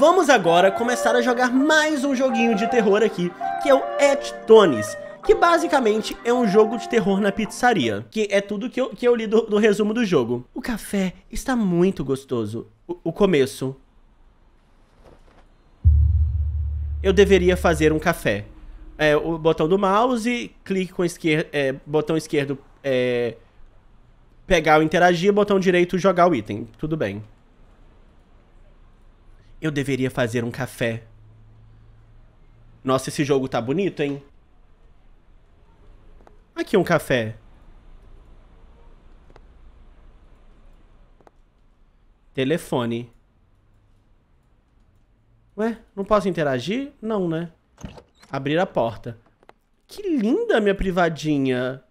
Vamos agora começar a jogar mais um joguinho de terror aqui, que é o At Tony's que basicamente é um jogo de terror na pizzaria, que é tudo que eu, que eu li do, do resumo do jogo. O café está muito gostoso. O, o, começo. Eu deveria fazer um café. É, o botão do mouse, clique com esquer, é, botão esquerdo, é, pegar o interagir, botão direito jogar o item. Tudo bem. Eu deveria fazer um café. Nossa, esse jogo tá bonito, hein? Aqui um café. Telefone. Ué, não posso interagir? Não, né? Abrir a porta. Que linda minha privadinha.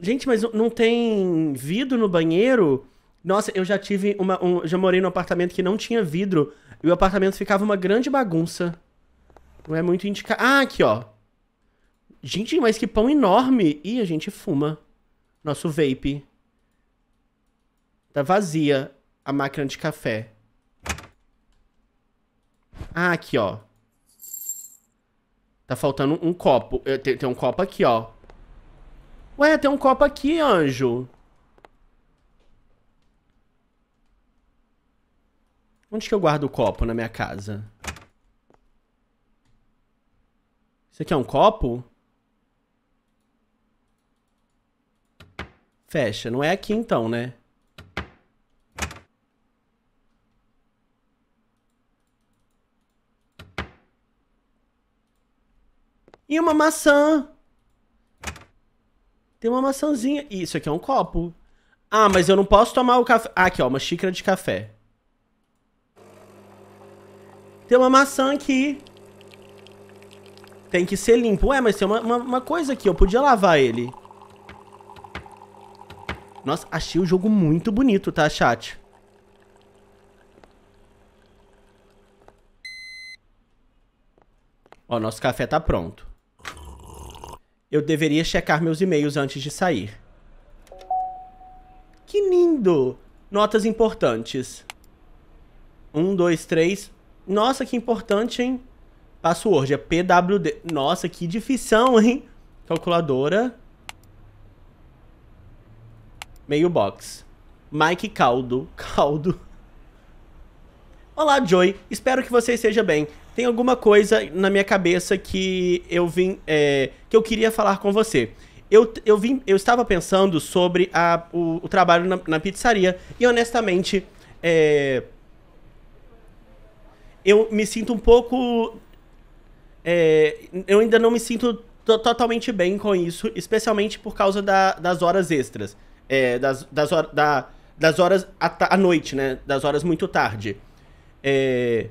Gente, mas não tem vidro no banheiro? Nossa, eu já tive uma. Um, já morei num apartamento que não tinha vidro. E o apartamento ficava uma grande bagunça. Não é muito indicado. Ah, aqui, ó. Gente, mas que pão enorme! E a gente fuma. Nosso vape. Tá vazia a máquina de café. Ah, aqui, ó. Tá faltando um copo. Eh, tem, tem um copo aqui, ó. Ué, tem um copo aqui, anjo. Onde que eu guardo o copo na minha casa? Isso aqui é um copo? Fecha. Não é aqui então, né? E uma maçã. Tem uma maçãzinha. Isso aqui é um copo. Ah, mas eu não posso tomar o café. Ah, aqui, ó, uma xícara de café. Tem uma maçã aqui. Tem que ser limpo. Ué, mas tem uma, uma, uma coisa aqui. Eu podia lavar ele. Nossa, achei o jogo muito bonito, tá, chat? Ó, nosso café tá pronto. Eu deveria checar meus e-mails antes de sair. Que lindo! Notas importantes. Um, dois, três. Nossa, que importante, hein? Password é PWD. Nossa, que difícil, hein? Calculadora. Meio box. Mike Caldo. Caldo. Olá, Joy. Espero que você esteja bem. Tem alguma coisa na minha cabeça que eu vim. É, que eu queria falar com você. Eu, eu, vim, eu estava pensando sobre a, o, o trabalho na, na, pizzaria e honestamente. É, eu me sinto um pouco. É, eu ainda não me sinto totalmente bem com isso, especialmente por causa da, das horas extras. É, das, das, hor da, das horas à, à, noite, né? Das horas muito tarde. É...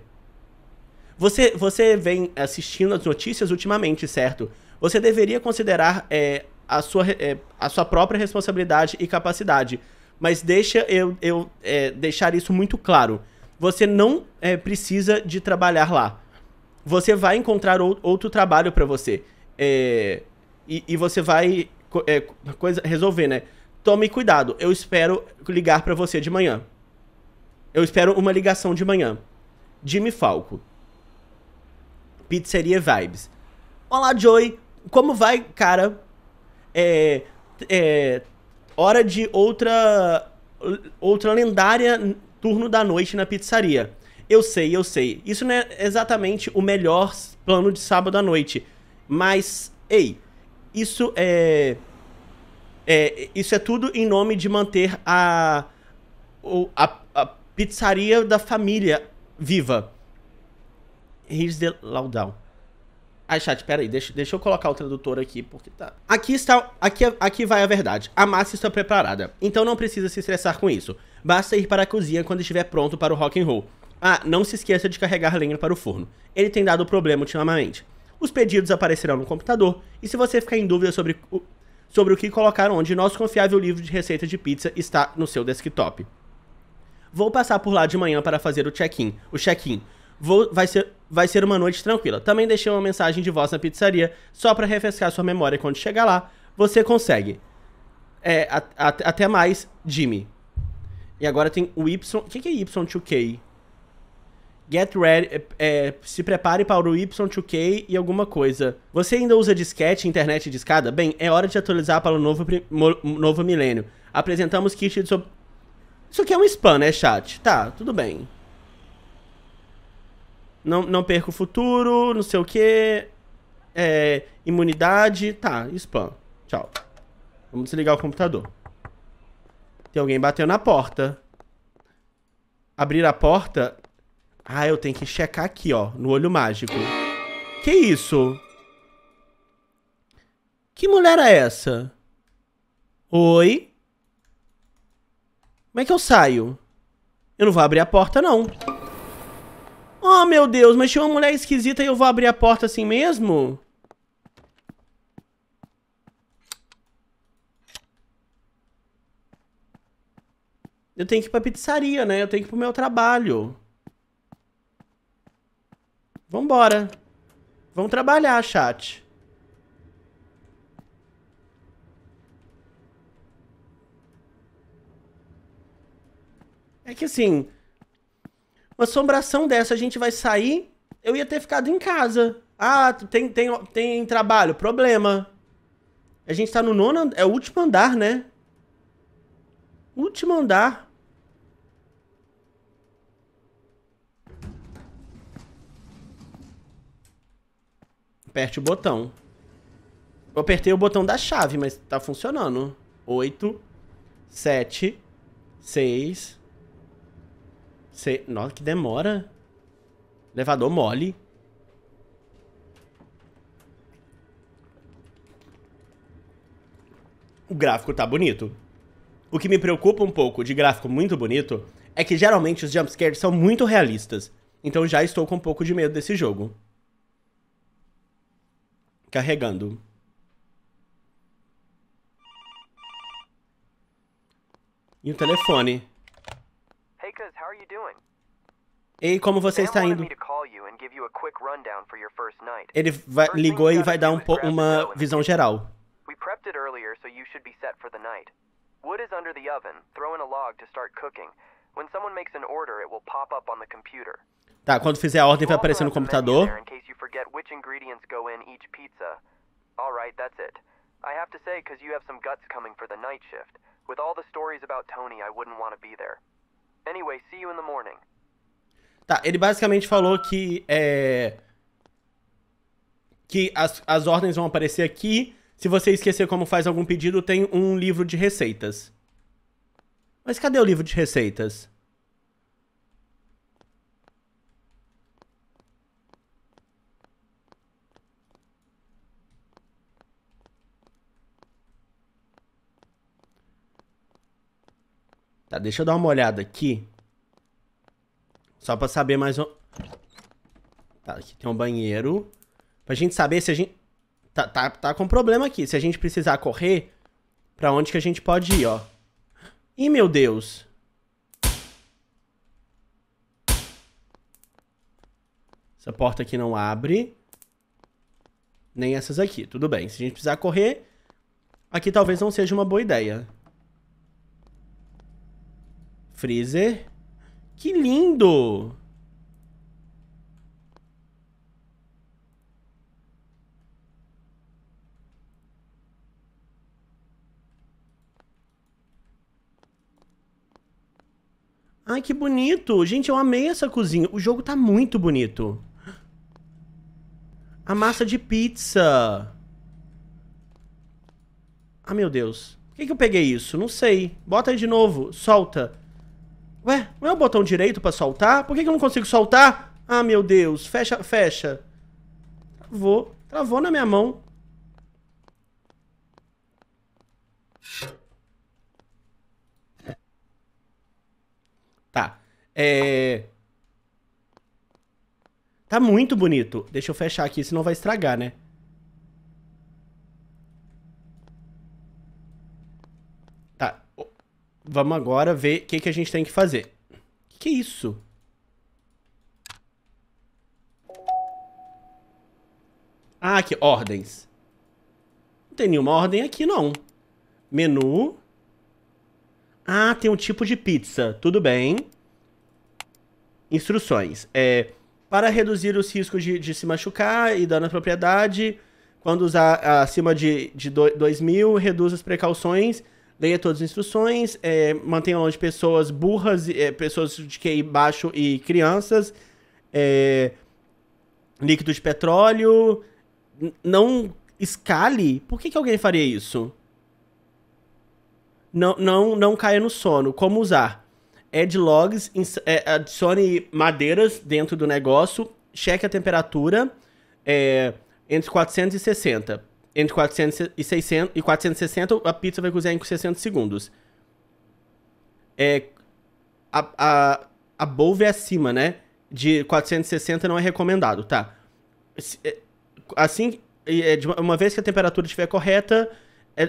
Você, você vem assistindo as notícias ultimamente, certo? Você deveria considerar é, a, sua, é, a sua própria responsabilidade e capacidade. Mas deixa eu, eu é, deixar isso muito claro você não é, precisa de trabalhar lá. Você vai encontrar ou, outro trabalho para você. É, e, e, você vai é, coisa, resolver, né? Tome cuidado, eu espero ligar para você de manhã. Eu espero uma ligação de manhã. Jimmy Falco. Pizzeria Vibes. Olá, Joey. Como vai, cara? É, é, hora de outra outra lendária turno da noite na pizzaria. Eu sei, eu sei. Isso não é exatamente o melhor plano de sábado à noite. Mas, ei, isso é. é isso é tudo em nome de manter a, a, a pizzaria da família viva. Here's the lowdown. Ai, chat, peraí, deixa, deixa eu colocar o tradutor aqui, porque tá. Aqui está. Aqui, é, aqui vai a verdade. A massa está preparada. Então não precisa se estressar com isso. Basta ir para a cozinha quando estiver pronto para o rock and roll. Ah, não se esqueça de carregar lenha para o forno. Ele tem dado problema ultimamente. Os pedidos aparecerão no computador, e se você ficar em dúvida sobre o, sobre o que colocar onde, nosso confiável livro de receita de pizza está no seu desktop. Vou passar por lá de manhã para fazer o check-in. O check-in. vai, ser, vai ser uma noite tranquila. Também deixei uma mensagem de voz na pizzaria, só para refrescar sua memória quando chegar lá. Você consegue. É, a, a, até mais, Jimmy. E agora tem o Y. O que, que é Y2K? Get ready, é, é, se prepare para o Y2K e alguma coisa. Você ainda usa disquete, internet e discada? Bem, é hora de atualizar para o novo, novo milênio. Apresentamos kit de... So... Isso aqui é um spam, né, chat? Tá, tudo bem. Não, não perca o futuro, não sei o quê. É, imunidade, tá, spam. Tchau. Vamos desligar o computador. Tem alguém batendo na porta. Abrir a porta. Ah, eu tenho que checar aqui, ó. No olho mágico. Que isso? Que mulher é essa? Oi? Como é que eu saio? Eu não vou abrir a porta, não. Oh, meu Deus, mas tinha uma mulher esquisita e eu vou abrir a porta assim mesmo? Eu tenho que ir pra pizzaria, né? Eu tenho que ir pro meu trabalho. Vambora. Vamos trabalhar, chat. É que assim, uma assombração dessa, a gente vai sair, eu ia ter ficado em casa. Ah, tem, tem, tem trabalho, problema. A gente tá no nono, é o último andar, né? Último andar. Aperte o botão. Eu apertei o botão da chave, mas tá funcionando. 8, 7, 6... Se... Nossa, que demora. Elevador mole. O gráfico tá bonito. O que me preocupa um pouco de gráfico muito bonito é que geralmente os jumpscares são muito realistas, então já estou com um pouco de medo desse jogo. Carregando. E o telefone. Hey, Cuz, how are you doing? Ei, como você está indo? Ele vai, ligou e vai dar um uma visão geral. We prepped it earlier, so you should be set for the night. Wood is under the oven. Throw in a log to start cooking. When someone makes an order, it will pop up on the computer. Tá, quando fizer a ordem vai aparecer no computador. In case you forget which ingredients go in each pizza. All right, that's it. I have to say cuz you have some guts coming for the night shift. With all the stories about Tony, I wouldn't want to be there. Anyway, see you in the morning. Tá, ele basicamente falou que é que as, as ordens vão aparecer aqui Se você esquecer como faz algum pedido, tem um livro de receitas. Mas cadê o livro de receitas? Tá, deixa eu dar uma olhada aqui. Só pra saber mais um... Tá, aqui tem um banheiro. Pra gente saber se a gente tá, tá, tá com problema aqui. Se a gente precisar correr, pra onde que a gente pode ir, ó? Ih, meu Deus! Essa porta aqui não abre. Nem essas aqui, tudo bem. Se a gente precisar correr, aqui talvez não seja uma boa ideia. Freezer. Que lindo! Ai, que bonito. Gente, eu amei essa cozinha. O jogo tá muito bonito. A massa de pizza. Ah, meu Deus. Por que, que eu peguei isso? Não sei. Bota aí de novo. Solta. Ué, não é o botão direito pra soltar? Por que, que eu não consigo soltar? Ah, meu Deus. Fecha, fecha. Travou. Travou na minha mão. É... Tá muito bonito. Deixa eu fechar aqui, senão vai estragar, né? Tá. Vamos agora ver o que, que a gente tem que fazer. que, que é isso? Ah, aqui, ordens. Não tem nenhuma ordem aqui, não. Menu. Ah, tem um tipo de pizza. Tudo bem. Instruções. É, para reduzir os riscos de, de se machucar e dano à propriedade, quando usar acima de, 2 mil, reduz as precauções, leia todas as instruções, é, mantenha longe pessoas burras, é, pessoas de QI baixo e crianças, é, líquido de petróleo, não escale. Por que, que alguém faria isso? Não, não, não caia no sono. Como usar? Edlogs, logs é, adicione madeiras dentro do negócio, cheque a temperatura é, entre 460. Entre 460 e, e 460, a pizza vai cozinhar em 60 segundos. É, a, a, a Bove é acima, né? De 460 não é recomendado, tá? É, assim, é uma vez que a temperatura estiver correta,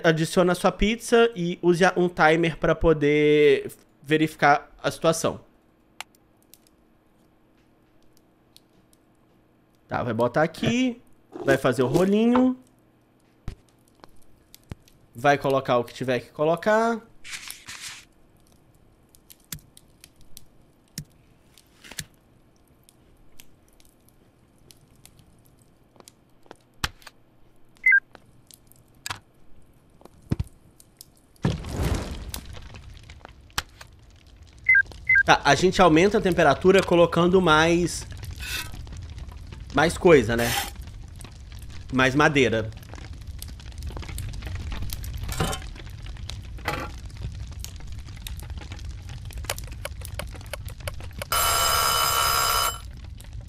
adiciona a sua pizza e use um timer para poder verificar a situação. Tá, vai botar aqui, vai fazer o rolinho, vai colocar o que tiver que colocar. Tá, a gente aumenta a temperatura colocando mais... Mais coisa, né? Mais madeira.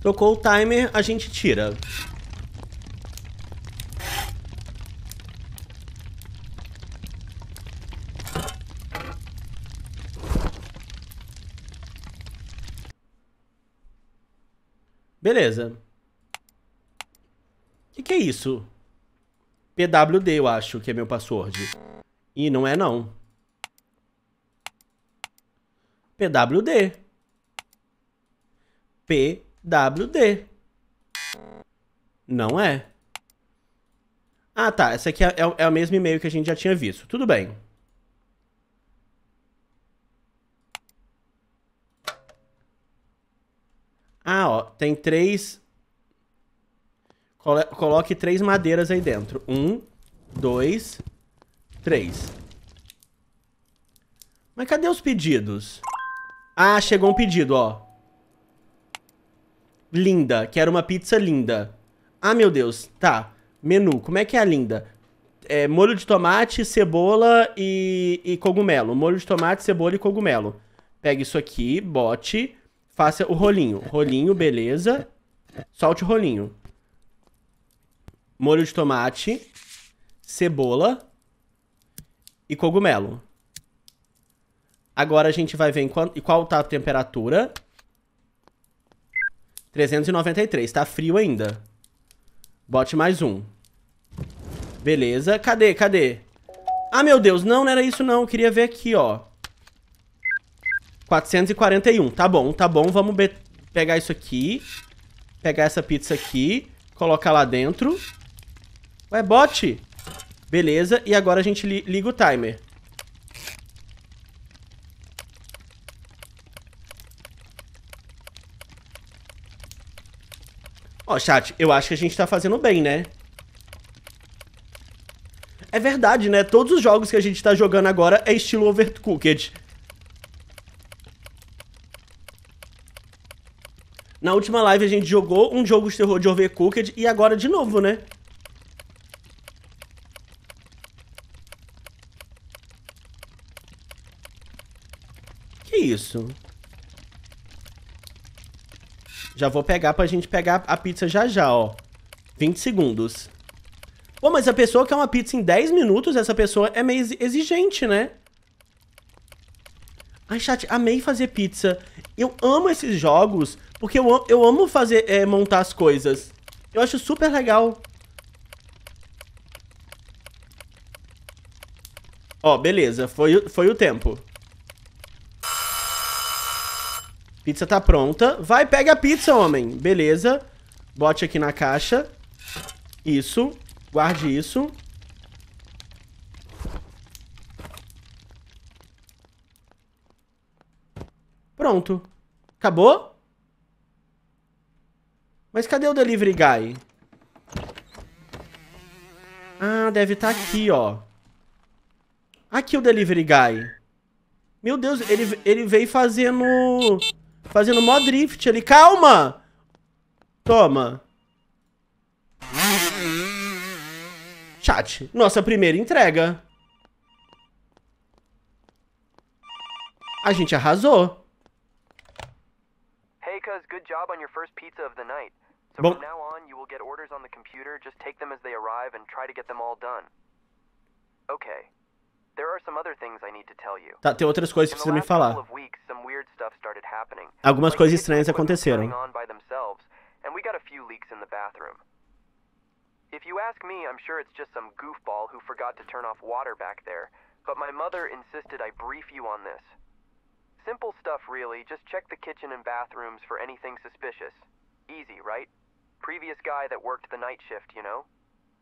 Tocou o timer, a gente tira. Beleza. O que, que é isso? PWD, eu acho que é meu password. E não é, não. PWD. PWD. Não é. Ah, tá. Essa aqui é, é, é o mesmo e-mail que a gente já tinha visto. Tudo bem. Ah, ó, tem três. Coloque três madeiras aí dentro. Um, dois, três. Mas cadê os pedidos? Ah, chegou um pedido, ó. Linda. Quero uma pizza linda. Ah, meu Deus. Tá. Menu. Como é que é a linda? É, molho de tomate, cebola e, e cogumelo. Molho de tomate, cebola e cogumelo. Pega isso aqui, bote. Faça o rolinho. Rolinho, beleza. Solte o rolinho. Molho de tomate, cebola e cogumelo. Agora a gente vai ver em qual, e qual tá a temperatura. 393, tá frio ainda. Bote mais um. Beleza, cadê, cadê? Ah, meu Deus, não, não era isso não, eu queria ver aqui, ó. 441. Tá bom, tá bom. Vamos pegar isso aqui. Pegar essa pizza aqui. Colocar lá dentro. Ué, bote! Beleza, e agora a gente li liga o timer. Ó, chat, eu acho que a gente tá fazendo bem, né? É verdade, né? Todos os jogos que a gente tá jogando agora é estilo Overcooked. Na última live a gente jogou um jogo de terror de Overcooked e agora de novo, né? Que isso? Já vou pegar pra gente pegar a pizza já já, ó. 20 segundos. Pô, mas a pessoa quer uma pizza em 10 minutos, essa pessoa é meio exigente, né? Ai, chat, amei fazer pizza. Eu amo esses jogos porque eu, eu amo fazer, é, montar as coisas. Eu acho super legal. Ó, beleza. Foi, foi o tempo. Pizza tá pronta. Vai, pega a pizza, homem. Beleza. Bote aqui na caixa. Isso. Guarde isso. Pronto. Acabou? Mas cadê o Delivery Guy? Ah, deve estar tá aqui, ó. Aqui o Delivery Guy. Meu Deus, ele, ele veio fazendo... Fazendo mó drift ali. Calma! Toma. Chat, nossa primeira entrega. A gente arrasou. Hey, cuz, good job on your first pizza of the night. So but, from now on, you will get orders on the computer, just take them as they arrive and try to get them all done. Okay. There are some other things I need to tell you. Tá, tem outras coisas que precisa me falar. Weeks, Algumas like coisas estranhas aconteceram. And we got a few leaks in the bathroom. If you ask me, I'm sure it's just some goofball who forgot to turn off water back there, but my mother insisted I brief you on this. Simple stuff, really. Just check the kitchen and bathrooms for anything suspicious. Easy, right? Previous guy that worked the night shift, you know?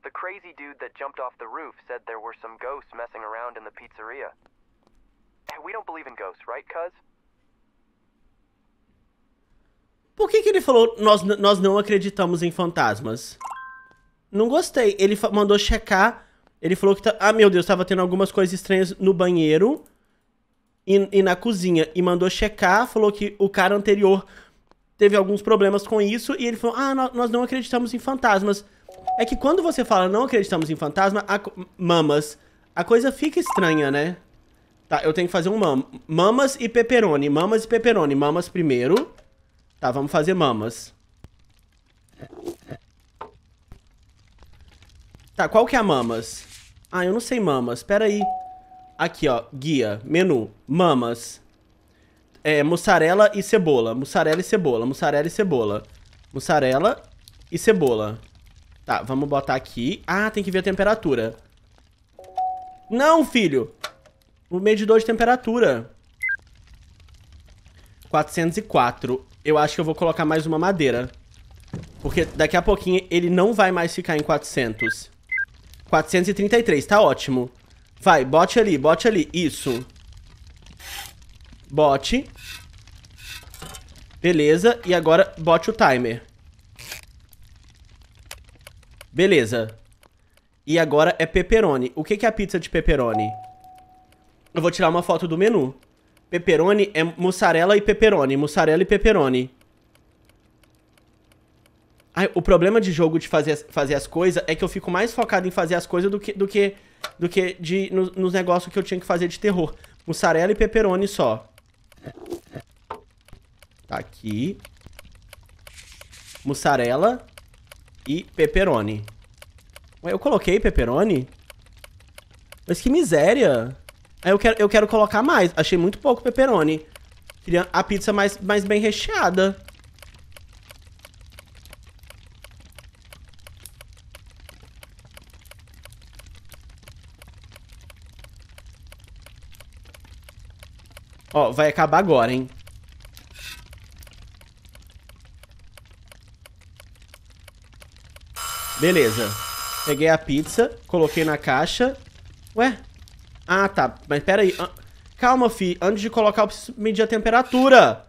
The crazy dude that jumped off the roof said there were some ghosts messing around in the pizzeria. We don't believe in ghosts, right, cuz? Por que, que ele falou nós, nós não acreditamos em fantasmas? Não gostei. Ele mandou checar. Ele falou que. Tá... Ah, meu Deus, tava tendo algumas coisas estranhas no banheiro e, e na cozinha. E mandou checar. Falou que o cara anterior teve alguns problemas com isso e ele falou: ah, nós não acreditamos em fantasmas. É que quando você fala não acreditamos em fantasma, a, mamas, a coisa fica estranha, né? Tá, eu tenho que fazer um mam, mamas e peperoni, mamas e peperoni, mamas primeiro. Tá, vamos fazer mamas. Tá, qual que é a mamas? Ah, eu não sei mamas, pera aí. Aqui, ó, guia, menu, mamas é, mussarela e cebola, mussarela e cebola, mussarela e cebola, mussarela e cebola. Tá, vamos botar aqui. Ah, tem que ver a temperatura. Não, filho! O medidor de temperatura. 404. Eu acho que eu vou colocar mais uma madeira. Porque daqui a pouquinho ele não vai mais ficar em 400. 433, tá ótimo. Vai, bote ali, bote ali. Isso. Bote. Beleza. E agora bote o timer. Beleza. E agora é pepperoni. O que, que é a pizza de pepperoni? Eu vou tirar uma foto do menu. Pepperoni é mussarela e pepperoni. Mussarela e pepperoni. Ai, o problema de jogo de fazer, fazer as coisas é que eu fico mais focado em fazer as coisas do que, do que, do que de, no, nos negócios que eu tinha que fazer de terror. Mussarela e pepperoni só. Tá aqui. Mussarela e pepperoni. Ué, eu coloquei pepperoni? Mas que miséria. É, eu quero, eu quero colocar mais. Achei muito pouco pepperoni. Queria a pizza mais, mais bem recheada. Ó, vai acabar agora, hein? Beleza. Peguei a pizza, coloquei na caixa. Ué? Ah, tá. Mas pera aí. Calma, fi. Antes de colocar, eu preciso medir a temperatura.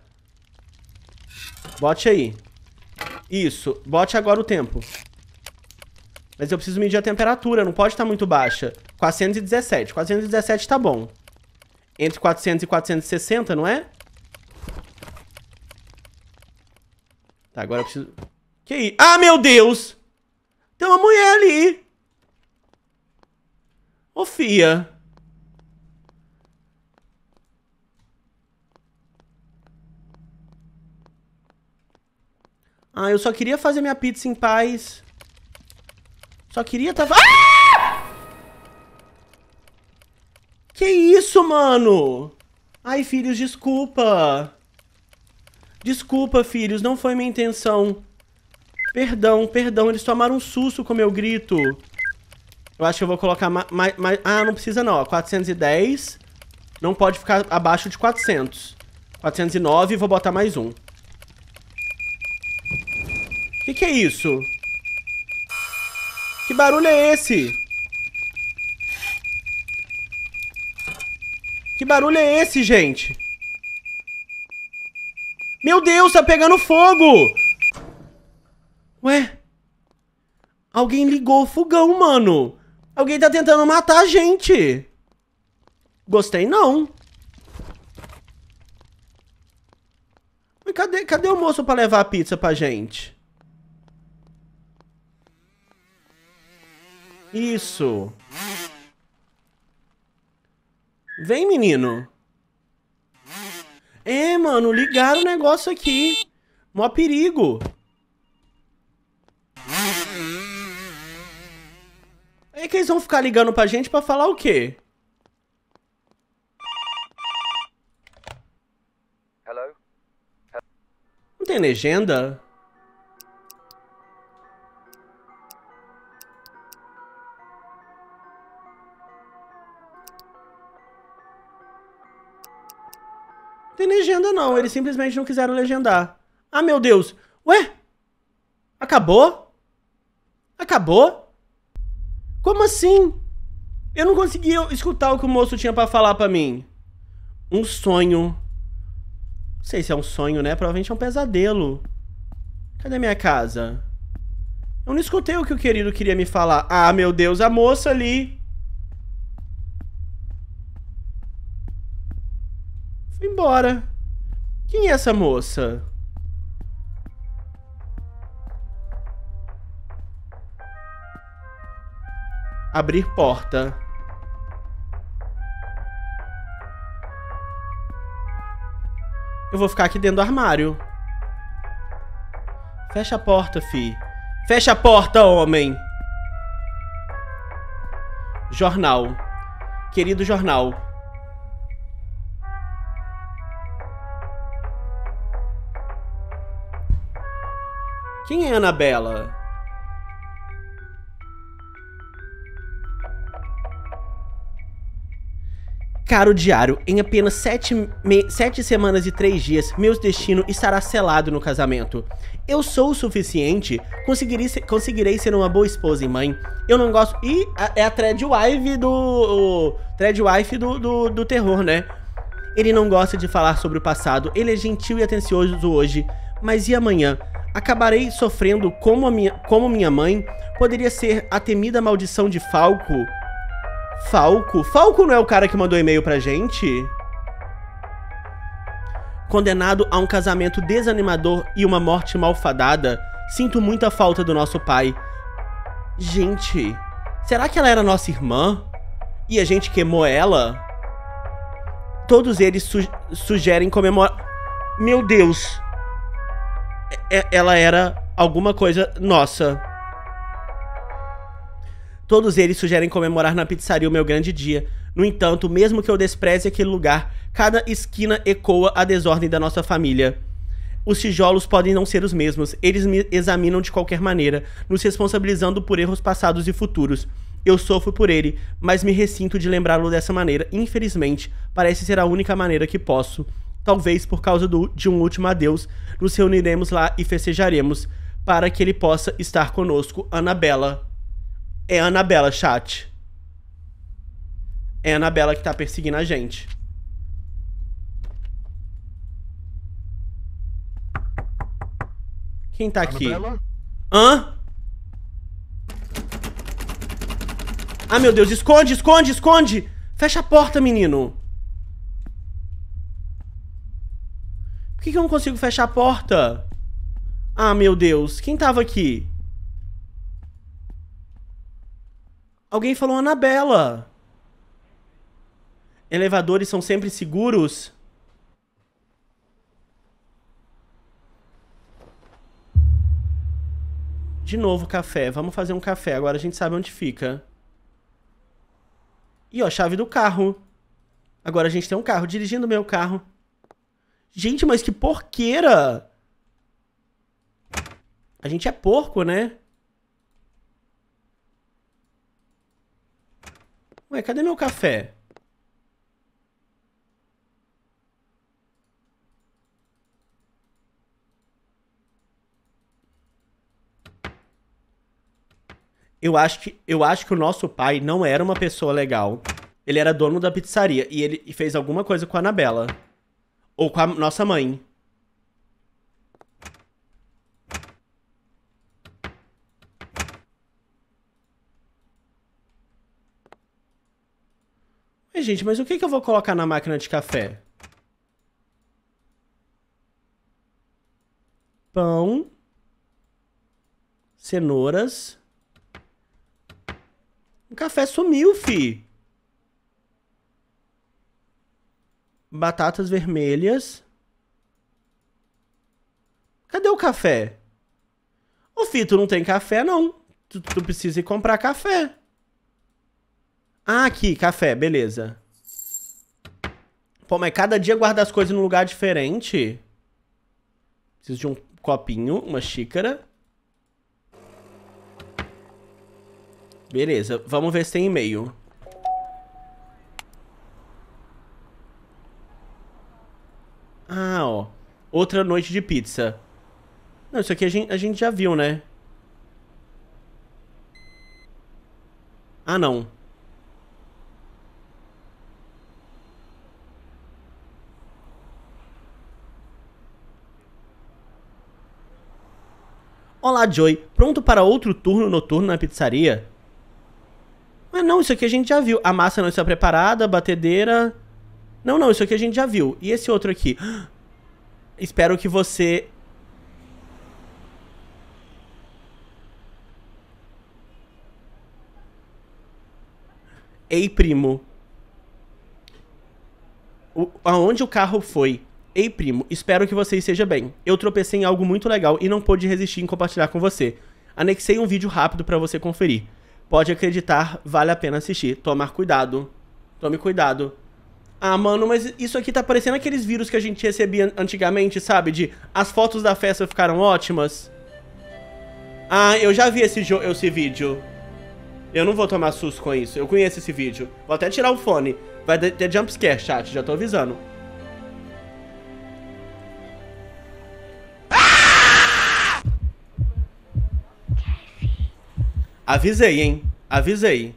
Bote aí. Isso. Bote agora o tempo. Mas eu preciso medir a temperatura. Não pode estar tá muito baixa. 417. 417 tá bom. Entre 400 e 460, não é? Tá, agora eu preciso... Que aí? Ah, meu Deus! Tem uma mulher ali! Ô, fia! Ah, eu só queria fazer minha pizza em paz. Só queria tava... Ah! Que isso, mano? Ai, filhos, desculpa. Desculpa, filhos, não foi minha intenção. Perdão, perdão, eles tomaram um susto com meu grito. Eu acho que eu vou colocar mais... Ma ma ah, não precisa não, ó, 410. Não pode ficar abaixo de 400. 409, vou botar mais um. O que, que é isso? Que barulho é esse? Que barulho é esse, gente? Meu Deus, tá pegando fogo! Ué? Alguém ligou o fogão, mano. Alguém tá tentando matar a gente. Gostei, não. Mas cadê, cadê o moço pra levar a pizza pra gente? Isso. Isso. Vem, menino. É, mano, ligaram o negócio aqui. Mó perigo. É que eles vão ficar ligando pra gente pra falar o quê? Hello? Hello? Não tem legenda? Tem legenda não, eles simplesmente não quiseram legendar. Ah, meu Deus. Ué? Acabou? Acabou? Como assim? Eu não conseguia escutar o que o moço tinha para falar para mim. Um sonho. Não sei se é um sonho, né? Provavelmente é um pesadelo. Cadê minha casa? Eu não escutei o que o querido queria me falar. Ah, meu Deus, a moça ali. embora. Quem é essa moça? Abrir porta. Eu vou ficar aqui dentro do armário. Fecha a porta, fi. Fecha a porta, homem! Jornal. Querido jornal, Quem é Anabela? Caro diário, em apenas sete, sete semanas e três dias, meu destino estará selado no casamento. Eu sou o suficiente, conseguirei ser, conseguirei ser uma boa esposa e mãe. Eu não gosto. E é a Threadwife do. Threadwife do, do, do terror, né? Ele não gosta de falar sobre o passado, ele é gentil e atencioso hoje, mas e amanhã? acabarei sofrendo como, minha, como minha mãe poderia ser a temida maldição de Falco. Falco? Falco não é o cara que mandou e-mail pra gente? Condenado a um casamento desanimador e uma morte malfadada, sinto muita falta do nosso pai. Gente, será que ela era nossa irmã? E a gente queimou ela? Todos eles su sugerem comemorar. Meu Deus! É, ela era alguma coisa nossa. Todos eles sugerem comemorar na pizzaria o meu grande dia. No entanto, mesmo que eu despreze aquele lugar, cada esquina ecoa a desordem da nossa família. Os tijolos podem não ser os mesmos, eles me examinam de qualquer maneira, nos responsabilizando por erros passados e futuros. Eu sofro por ele, mas me ressinto de lembrá-lo dessa maneira. Infelizmente, parece ser a única maneira que posso talvez por causa do, de um último adeus, nos reuniremos lá e festejaremos para que ele possa estar conosco, Anabela. É Anabela, chat. É Anabela que tá perseguindo a gente. Quem tá aqui? Hã? Ah, meu Deus, esconde, esconde, esconde! Fecha a porta, menino! que, que eu não consigo fechar a porta? Ah, meu Deus, quem tava aqui? Alguém falou Anabela. Elevadores são sempre seguros? De novo café. Vamos fazer um café. Agora a gente sabe onde fica. E ó, chave do carro. Agora a gente tem um carro. Dirigindo meu carro. Gente, mas que porqueira! A gente é porco, né? Ué, cadê meu café? Eu acho que, eu acho que o nosso pai não era uma pessoa legal. Ele era dono da pizzaria e ele fez alguma coisa com a Anabela ou com a nossa mãe. Mas, gente, mas o que, que eu vou colocar na máquina de café? Pão, cenouras. O café sumiu, fi. batatas vermelhas. Cadê o café? Ô, Fih, tu não tem café, não. Tu, tu precisa ir comprar café. Ah, aqui, café, beleza. Pô, mas cada dia guarda as coisas num lugar diferente. Preciso de um copinho, uma xícara. Beleza, vamos ver se tem e-mail. Ah, ó. Outra noite de pizza. Não, isso aqui a gente, a gente já viu, né? Ah, não. Olá, Joy. Pronto para outro turno noturno na pizzaria? Mas não, isso aqui a gente já viu. A massa não está preparada, batedeira... Não, não, isso aqui a gente já viu. E esse outro aqui? Espero que você... Ei, primo. O... aonde o carro foi? Ei, primo, espero que você esteja bem. Eu tropecei em algo muito legal e não pude resistir em compartilhar com você. Anexei um vídeo rápido para você conferir. Pode acreditar, vale a pena assistir. Tomar cuidado. Tome cuidado. Ah, mano, mas isso aqui tá parecendo aqueles vírus que a gente recebia antigamente, sabe? De as fotos da festa ficaram ótimas. Ah, eu já vi esse, esse vídeo. Eu não vou tomar susto com isso. Eu conheço esse vídeo. Vou até tirar o fone. Vai ter jumpscare, chat. Já tô avisando. Avisei, hein? Avisei.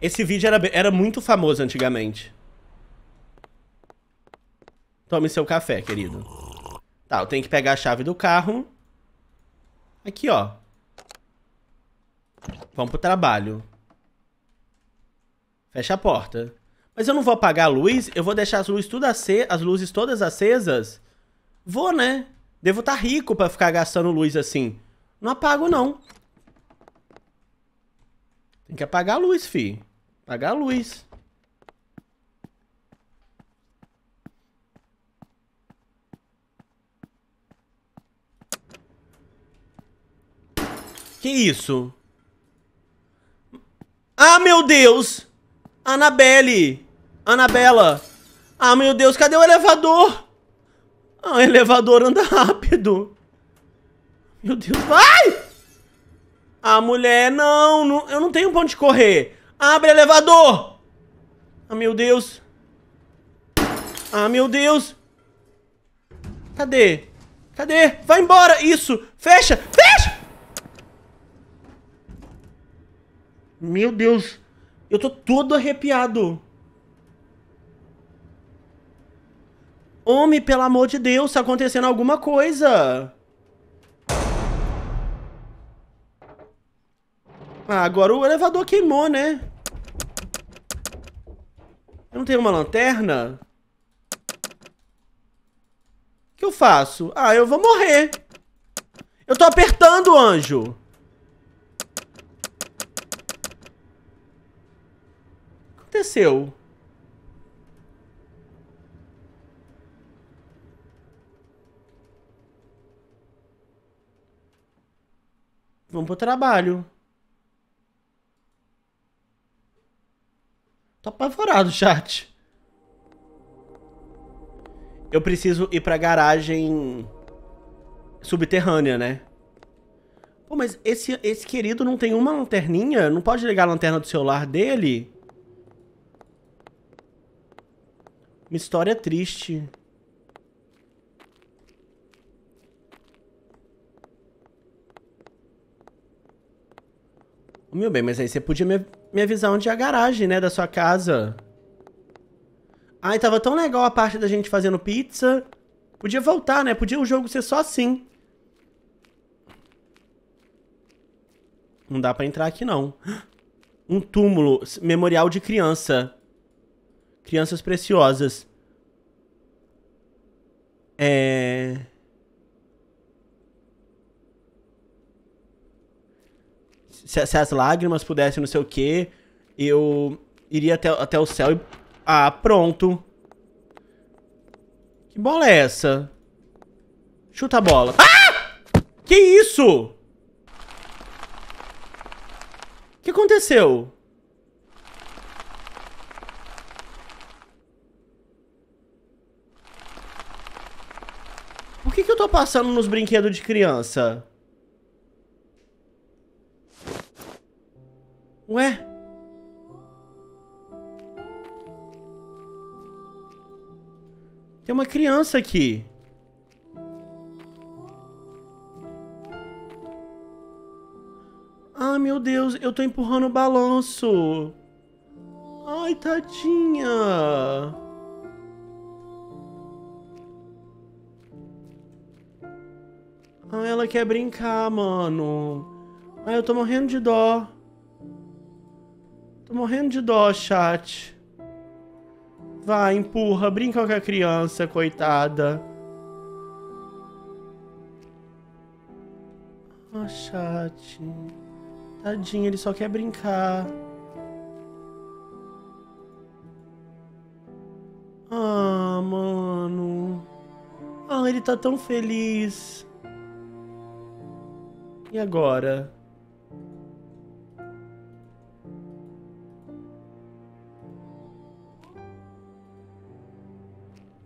Esse vídeo era, era muito famoso antigamente. Tome seu café, querido. Tá, eu tenho que pegar a chave do carro. Aqui, ó. Vamos pro trabalho. Fecha a porta. Mas eu não vou apagar a luz, eu vou deixar as luzes tudo ace as luzes todas acesas. Vou, né? Devo estar tá rico pra ficar gastando luz assim. Não apago, não. Tem que apagar a luz, fi. Pagar a luz. Que isso? Ah, meu Deus! Anabelle! Anabela! Ah, meu Deus, cadê o elevador? Ah, o elevador anda rápido. Meu Deus, vai! Ah, mulher, não, não eu não tenho pra onde correr. Abre elevador! Ah, meu Deus. Ah, meu Deus. Cadê? Cadê? Vai embora! Isso! Fecha! Fecha! Meu Deus. Eu tô todo arrepiado. Homem, pelo amor de Deus, tá acontecendo alguma coisa. Ah, agora o elevador queimou, né? Eu não tenho uma lanterna? O que eu faço? Ah, eu vou morrer. Eu tô apertando, anjo. O que aconteceu? Vamos pro trabalho. Tô apavorado, chat. Eu preciso ir pra garagem subterrânea, né? Pô, mas esse, esse querido não tem uma lanterninha? Não pode ligar a lanterna do celular dele? Uma história triste. Meu bem, mas aí você podia me, minha visão de a garagem, né, da sua casa. Ai, tava tão legal a parte da gente fazendo pizza. Podia voltar, né? Podia o jogo ser só assim. Não dá pra entrar aqui, não. Um túmulo. Memorial de criança. Crianças preciosas. É... se, se, as lágrimas pudessem não sei o quê, eu iria até, até o céu e... Ah, pronto. Que bola é essa? Chuta a bola. Ah! Que isso? O que aconteceu? Por que, que eu tô passando nos brinquedos de criança? Ué? Tem uma criança aqui. Ah, meu Deus, eu tô empurrando o balanço. Ai, tadinha. Ah, ela quer brincar, mano. Ah, eu tô morrendo de dó. Tô morrendo de dó, chat. Vai, empurra, brinca com a criança, coitada. Ah, oh, chat. Tadinho, ele só quer brincar. Ah, mano. Ah, ele tá tão feliz. E agora?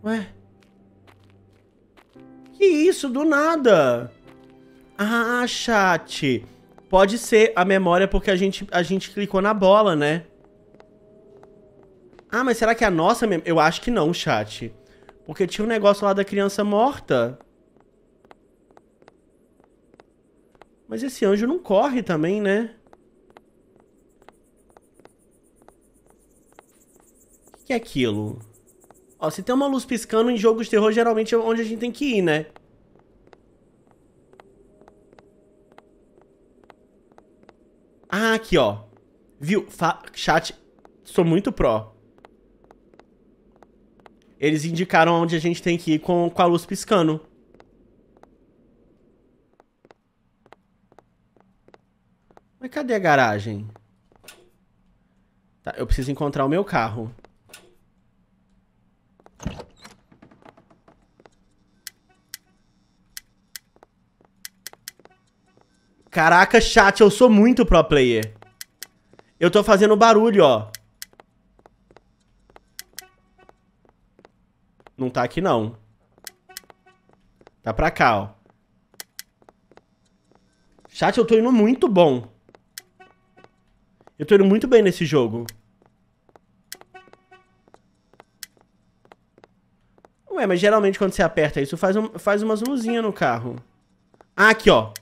Ué? Que isso, do nada? Ah, chat. Pode ser a memória porque a gente, a gente clicou na bola, né? Ah, mas será que é a nossa memória? Eu acho que não, chat. Porque tinha um negócio lá da criança morta. Mas esse anjo não corre também, né? O que é aquilo? Ó, se tem uma luz piscando em jogos de terror, geralmente é onde a gente tem que ir, né? Ah, aqui, ó. Viu? Fa chat, sou muito pró. Eles indicaram onde a gente tem que ir com, com a luz piscando. Mas cadê a garagem? Tá, eu preciso encontrar o meu carro. Caraca, chat, eu sou muito pro player. Eu tô fazendo barulho, ó. Não tá aqui, não. Tá pra cá, ó. Chat, eu tô indo muito bom. Eu tô indo muito bem nesse jogo. Ué, mas geralmente quando você aperta isso, faz, um, faz umas luzinhas no carro. Ah, aqui, ó.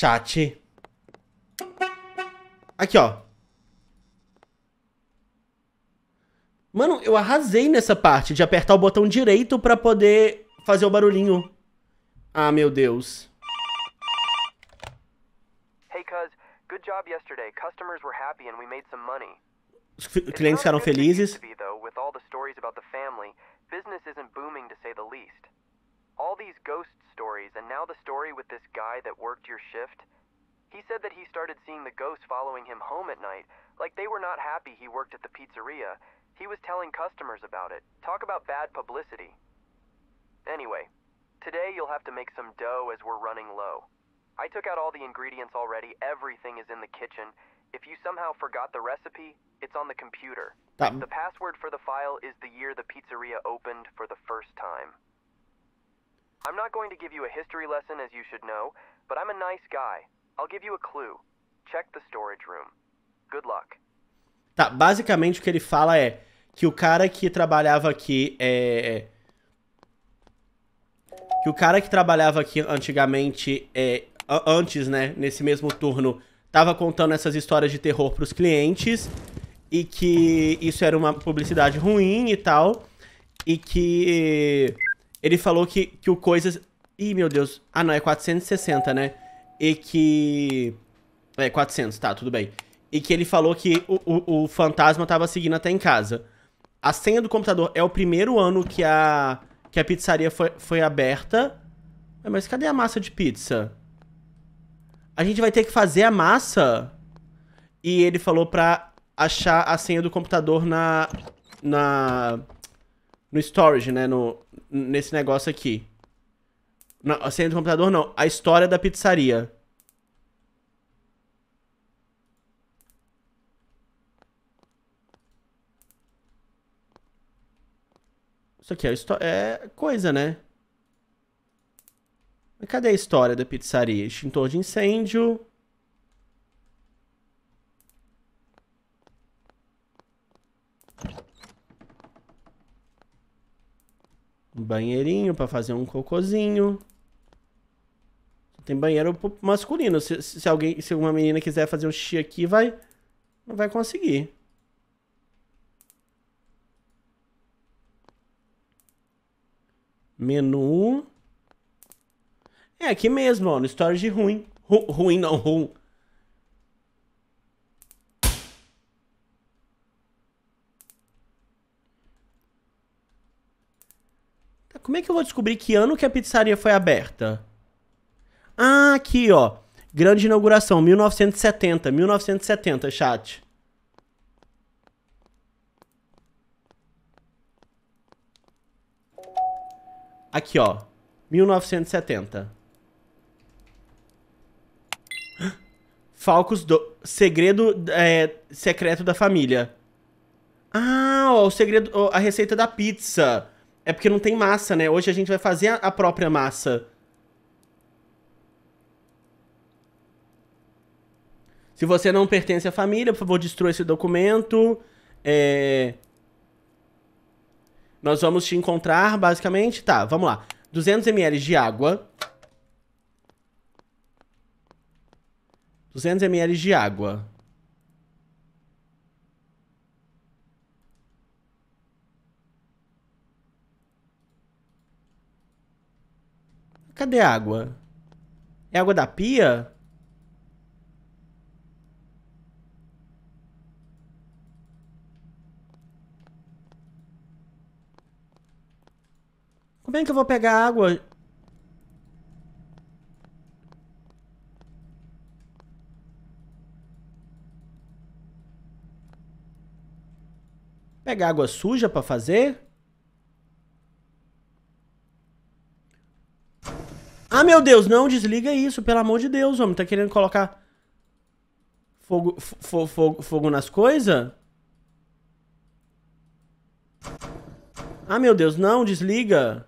Chat. Aqui, ó. Mano, eu arrasei nessa parte de apertar o botão direito pra poder fazer o barulhinho. Ah, meu Deus. Hey, cuz. Good job yesterday. Customers were happy and we made some money. Os clientes ficaram felizes. Business isn't booming to say the least. all these ghost stories, and now the story with this guy that worked your shift. He said that he started seeing the ghosts following him home at night, like they were not happy he worked at the pizzeria. He was telling customers about it. Talk about bad publicity. Anyway, today you'll have to make some dough as we're running low. I took out all the ingredients already, everything is in the kitchen. If you somehow forgot the recipe, it's on the computer. Um. The password for the file is the year the pizzeria opened for the first time. I'm not going to give you a history lesson as you should know, but I'm a nice guy. I'll give you a clue. Check the storage room. Good luck. Tá, basicamente o que ele fala é que o cara que trabalhava aqui é, é que o cara que trabalhava aqui antigamente, é, antes, né, nesse mesmo turno, tava contando essas histórias de terror pros clientes e que isso era uma publicidade ruim e tal, e que ele falou que, que o Coisas. Ih, meu Deus. Ah, não, é 460, né? E que. É, 400, tá, tudo bem. E que ele falou que o, o, o fantasma tava seguindo até em casa. A senha do computador é o primeiro ano que a, que a pizzaria foi, foi aberta. É, mas cadê a massa de pizza? A gente vai ter que fazer a massa. E ele falou pra achar a senha do computador na. na. no storage, né? No, nesse negócio aqui. Não, a senha do computador não. A história da pizzaria. Isso aqui é, é coisa, né? Mas cadê a história da pizzaria? Extintor de incêndio. um banheirinho para fazer um cocôzinho. Tem banheiro masculino. Se, se alguém, se uma menina quiser fazer um xixi aqui, vai não vai conseguir. Menu. É aqui mesmo, ó, no storage ruim. Ru, ruim não, ruim. Como é que eu vou descobrir que ano que a pizzaria foi aberta? Ah, aqui, ó. Grande inauguração, 1970. 1970, chat. Aqui, ó. 1970. Falcos do... Segredo é, secreto da família. Ah, ó, o segredo... Ó, a receita da pizza. É porque não tem massa, né? Hoje a gente vai fazer a própria massa. Se você não pertence à família, por favor, destrua esse documento. É... Nós vamos te encontrar, basicamente. Tá, vamos lá. 200 ml de água. 200 ml de água. Cadê a água? É água da pia? Como é que eu vou pegar água? Pegar água suja para fazer? Ah, meu Deus, não, desliga isso, pelo amor de Deus, homem. Tá querendo colocar fogo, fogo, fogo, fogo nas coisas? Ah, meu Deus, não, desliga.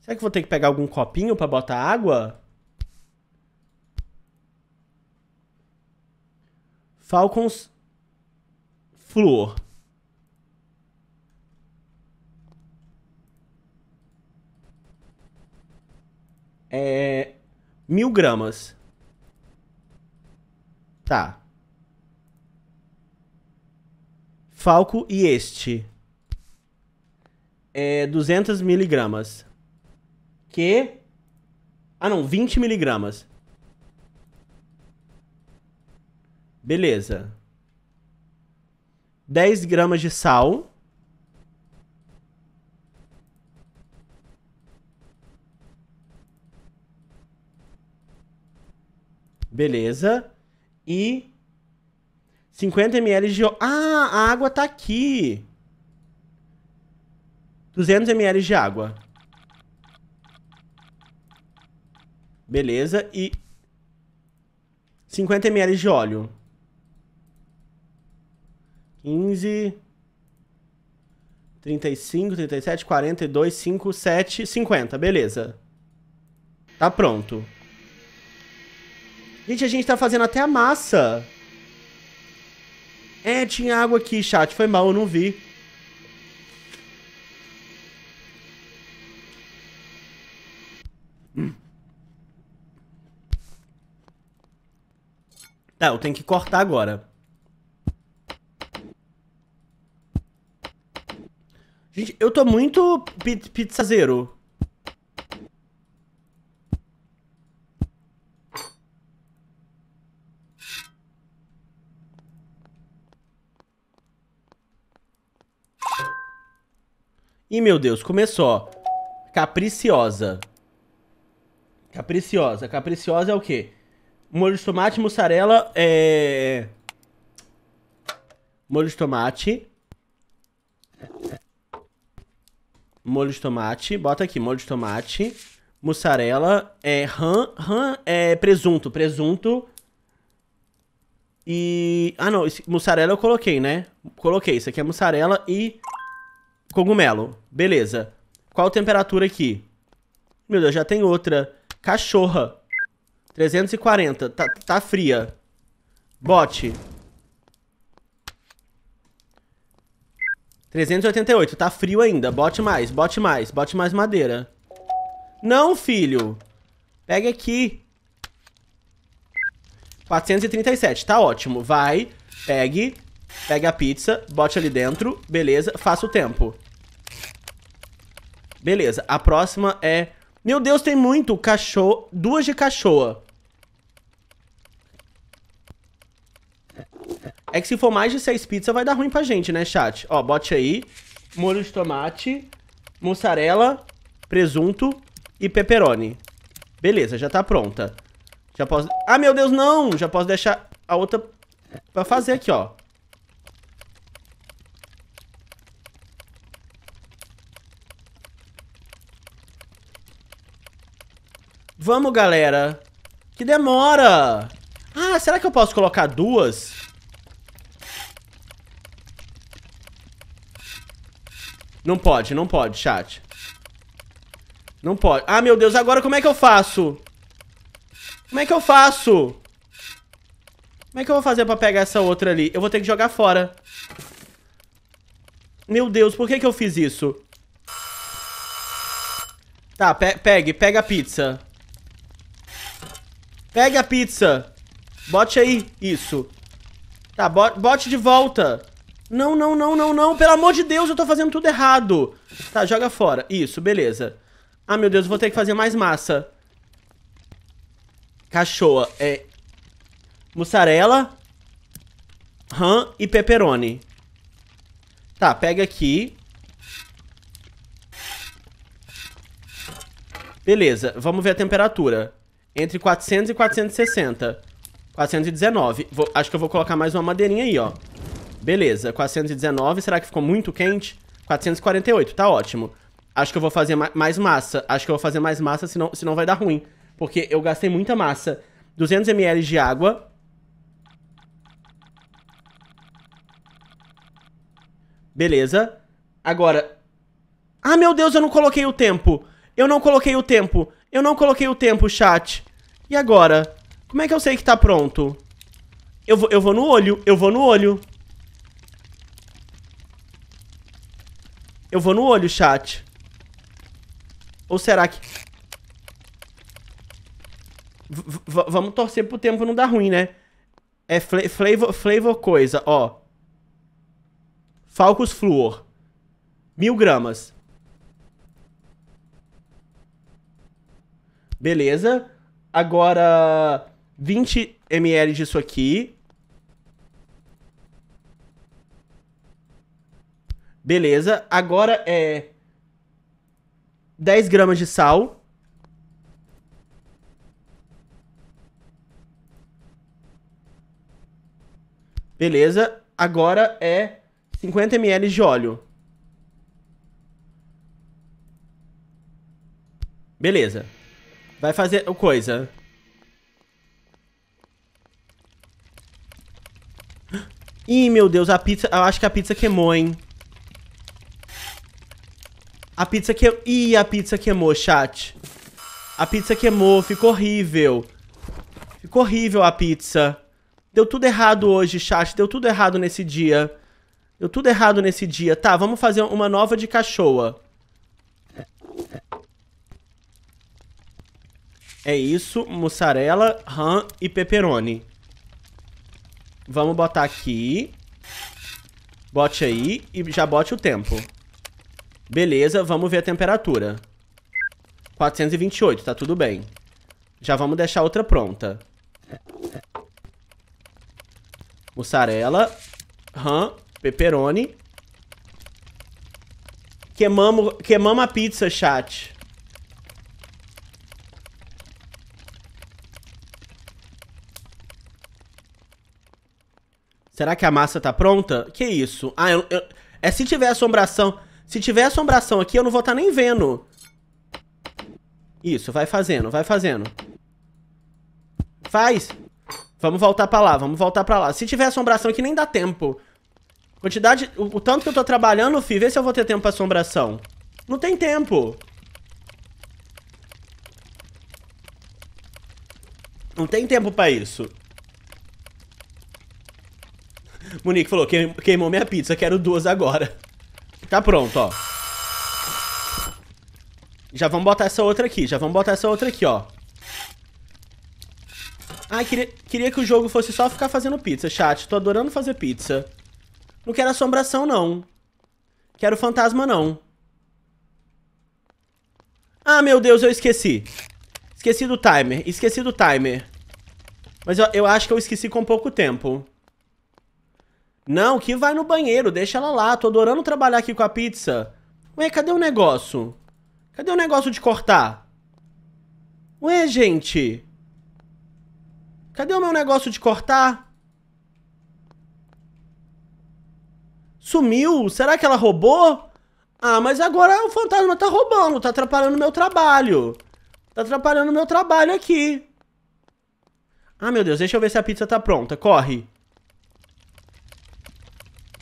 Será que vou ter que pegar algum copinho pra botar água? Falcons Fluor. É. Mil gramas. Tá. Falco e este. É duzentos miligramas. Que? Ah, não, vinte miligramas. Beleza. 10 gramas de sal. Beleza. E 50 ml de... Ah, a água tá aqui. 200 ml de água. Beleza. E 50 ml de óleo. 15, 35, 37, 42, 5, 7, 50. Beleza. Tá pronto. Gente, a gente tá fazendo até a massa. É, tinha água aqui, chat. Foi mal, eu não vi. Tá, eu tenho que cortar agora. Gente, eu tô muito pizzazeiro. Ih, meu Deus, começou. Capriciosa. Capriciosa. Capriciosa é o quê? Molho de tomate, mussarela, é... Molho de tomate, molho de tomate, bota aqui, molho de tomate, mussarela, é ham, ham é presunto, presunto e... Ah, não, mussarela eu coloquei, né? Coloquei, isso aqui é mussarela e cogumelo. Beleza. Qual temperatura aqui? Meu Deus, já tem outra. Cachorra. 340. Tá, tá fria. Bote. 388, tá frio ainda. Bote mais, bote mais, bote mais madeira. Não, filho. Pega aqui. 437, tá ótimo. Vai, pegue, pega a pizza, bote ali dentro. Beleza, faça o tempo. Beleza, a próxima é... Meu Deus, tem muito cachorro... Duas de cachorro. É que se for mais de seis pizzas, vai dar ruim pra gente, né, chat? Ó, bote aí. Molho de tomate, mussarela, presunto e pepperoni. Beleza, já tá pronta. Já posso... Ah, meu Deus, não! Já posso deixar a outra pra fazer aqui, ó. Vamos, galera. Que demora! Ah, será que eu posso colocar duas? Não pode, não pode, chat. Não pode. Ah, meu Deus, agora como é que eu faço? Como é que eu faço? Como é que eu vou fazer pra pegar essa outra ali? Eu vou ter que jogar fora. Meu Deus, por que que eu fiz isso? Tá, pe pegue, pega a pizza. Pegue a pizza. Bote aí, isso. Tá, bote de volta. Não, não, não, não, não, pelo amor de Deus, eu tô fazendo tudo errado. Tá, joga fora. Isso, beleza. Ah, meu Deus, eu vou ter que fazer mais massa. Cachoa, é... Mussarela, ham e pepperoni. Tá, pega aqui. Beleza, vamos ver a temperatura. Entre 400 e 460. 419. Vou, acho que eu vou colocar mais uma madeirinha aí, ó. Beleza, 419. Será que ficou muito quente? 448, tá ótimo. Acho que eu vou fazer ma mais massa. Acho que eu vou fazer mais massa, senão, senão vai dar ruim. Porque eu gastei muita massa. 200ml de água. Beleza. Agora... Ah, meu Deus, eu não coloquei o tempo. Eu não coloquei o tempo. Eu não coloquei o tempo, chat. E agora? Como é que eu sei que tá pronto? Eu vou, eu vou no olho. Eu vou no olho. Eu vou no olho, chat. Ou será que... V vamos torcer pro tempo não dar ruim, né? É flavor, flavor coisa, ó. Falcos Fluor. Mil gramas. Beleza. Agora, 20 ml disso aqui. Beleza. Agora é 10 gramas de sal. Beleza. Agora é 50 ml de óleo. Beleza. Vai fazer coisa. Ih, meu Deus, a pizza... Eu acho que a pizza queimou, hein? A pizza que... É- Ih, a pizza queimou, chat. A pizza queimou, ficou horrível. Ficou horrível a pizza. Deu tudo errado hoje, chat. Deu tudo errado nesse dia. Deu tudo errado nesse dia. Tá, vamos fazer uma nova de cachoa. É isso, mussarela, rã e pepperoni. Vamos botar aqui. Bote aí e já bote o tempo. Beleza, vamos ver a temperatura. 428, tá tudo bem. Já vamos deixar outra pronta. Mussarela. Rã. Pepperoni. Queimamos, queimamos a pizza, chat. Será que a massa tá pronta? Que isso? Ah, eu, eu... é se tiver assombração... Se tiver assombração aqui, eu não vou estar tá nem vendo. Isso, vai fazendo, vai fazendo. Faz. Vamos voltar pra lá, vamos voltar pra lá. Se tiver assombração aqui, nem dá tempo. Quantidade... O, o tanto que eu tô trabalhando, fi, vê se eu vou ter tempo pra assombração. Não tem tempo. Não tem tempo pra isso. Monique falou, queimou minha pizza, quero duas agora. Tá pronto, ó. Já vamos botar essa outra aqui, já vamos botar essa outra aqui, ó. Ai, queria, queria que o jogo fosse só ficar fazendo pizza, chat. Tô adorando fazer pizza. Não quero assombração, não. Quero fantasma, não. Ah, meu Deus, eu esqueci. Esqueci do timer, esqueci do timer. Mas eu, eu acho que eu esqueci com pouco tempo. Não, que vai no banheiro, deixa ela lá. Tô adorando trabalhar aqui com a pizza. Ué, cadê o negócio? Cadê o negócio de cortar? Ué, gente. Cadê o meu negócio de cortar? Sumiu? Será que ela roubou? Ah, mas agora o fantasma tá roubando, tá atrapalhando meu trabalho. Tá atrapalhando meu trabalho aqui. Ah, meu Deus, deixa eu ver se a pizza tá pronta. Corre.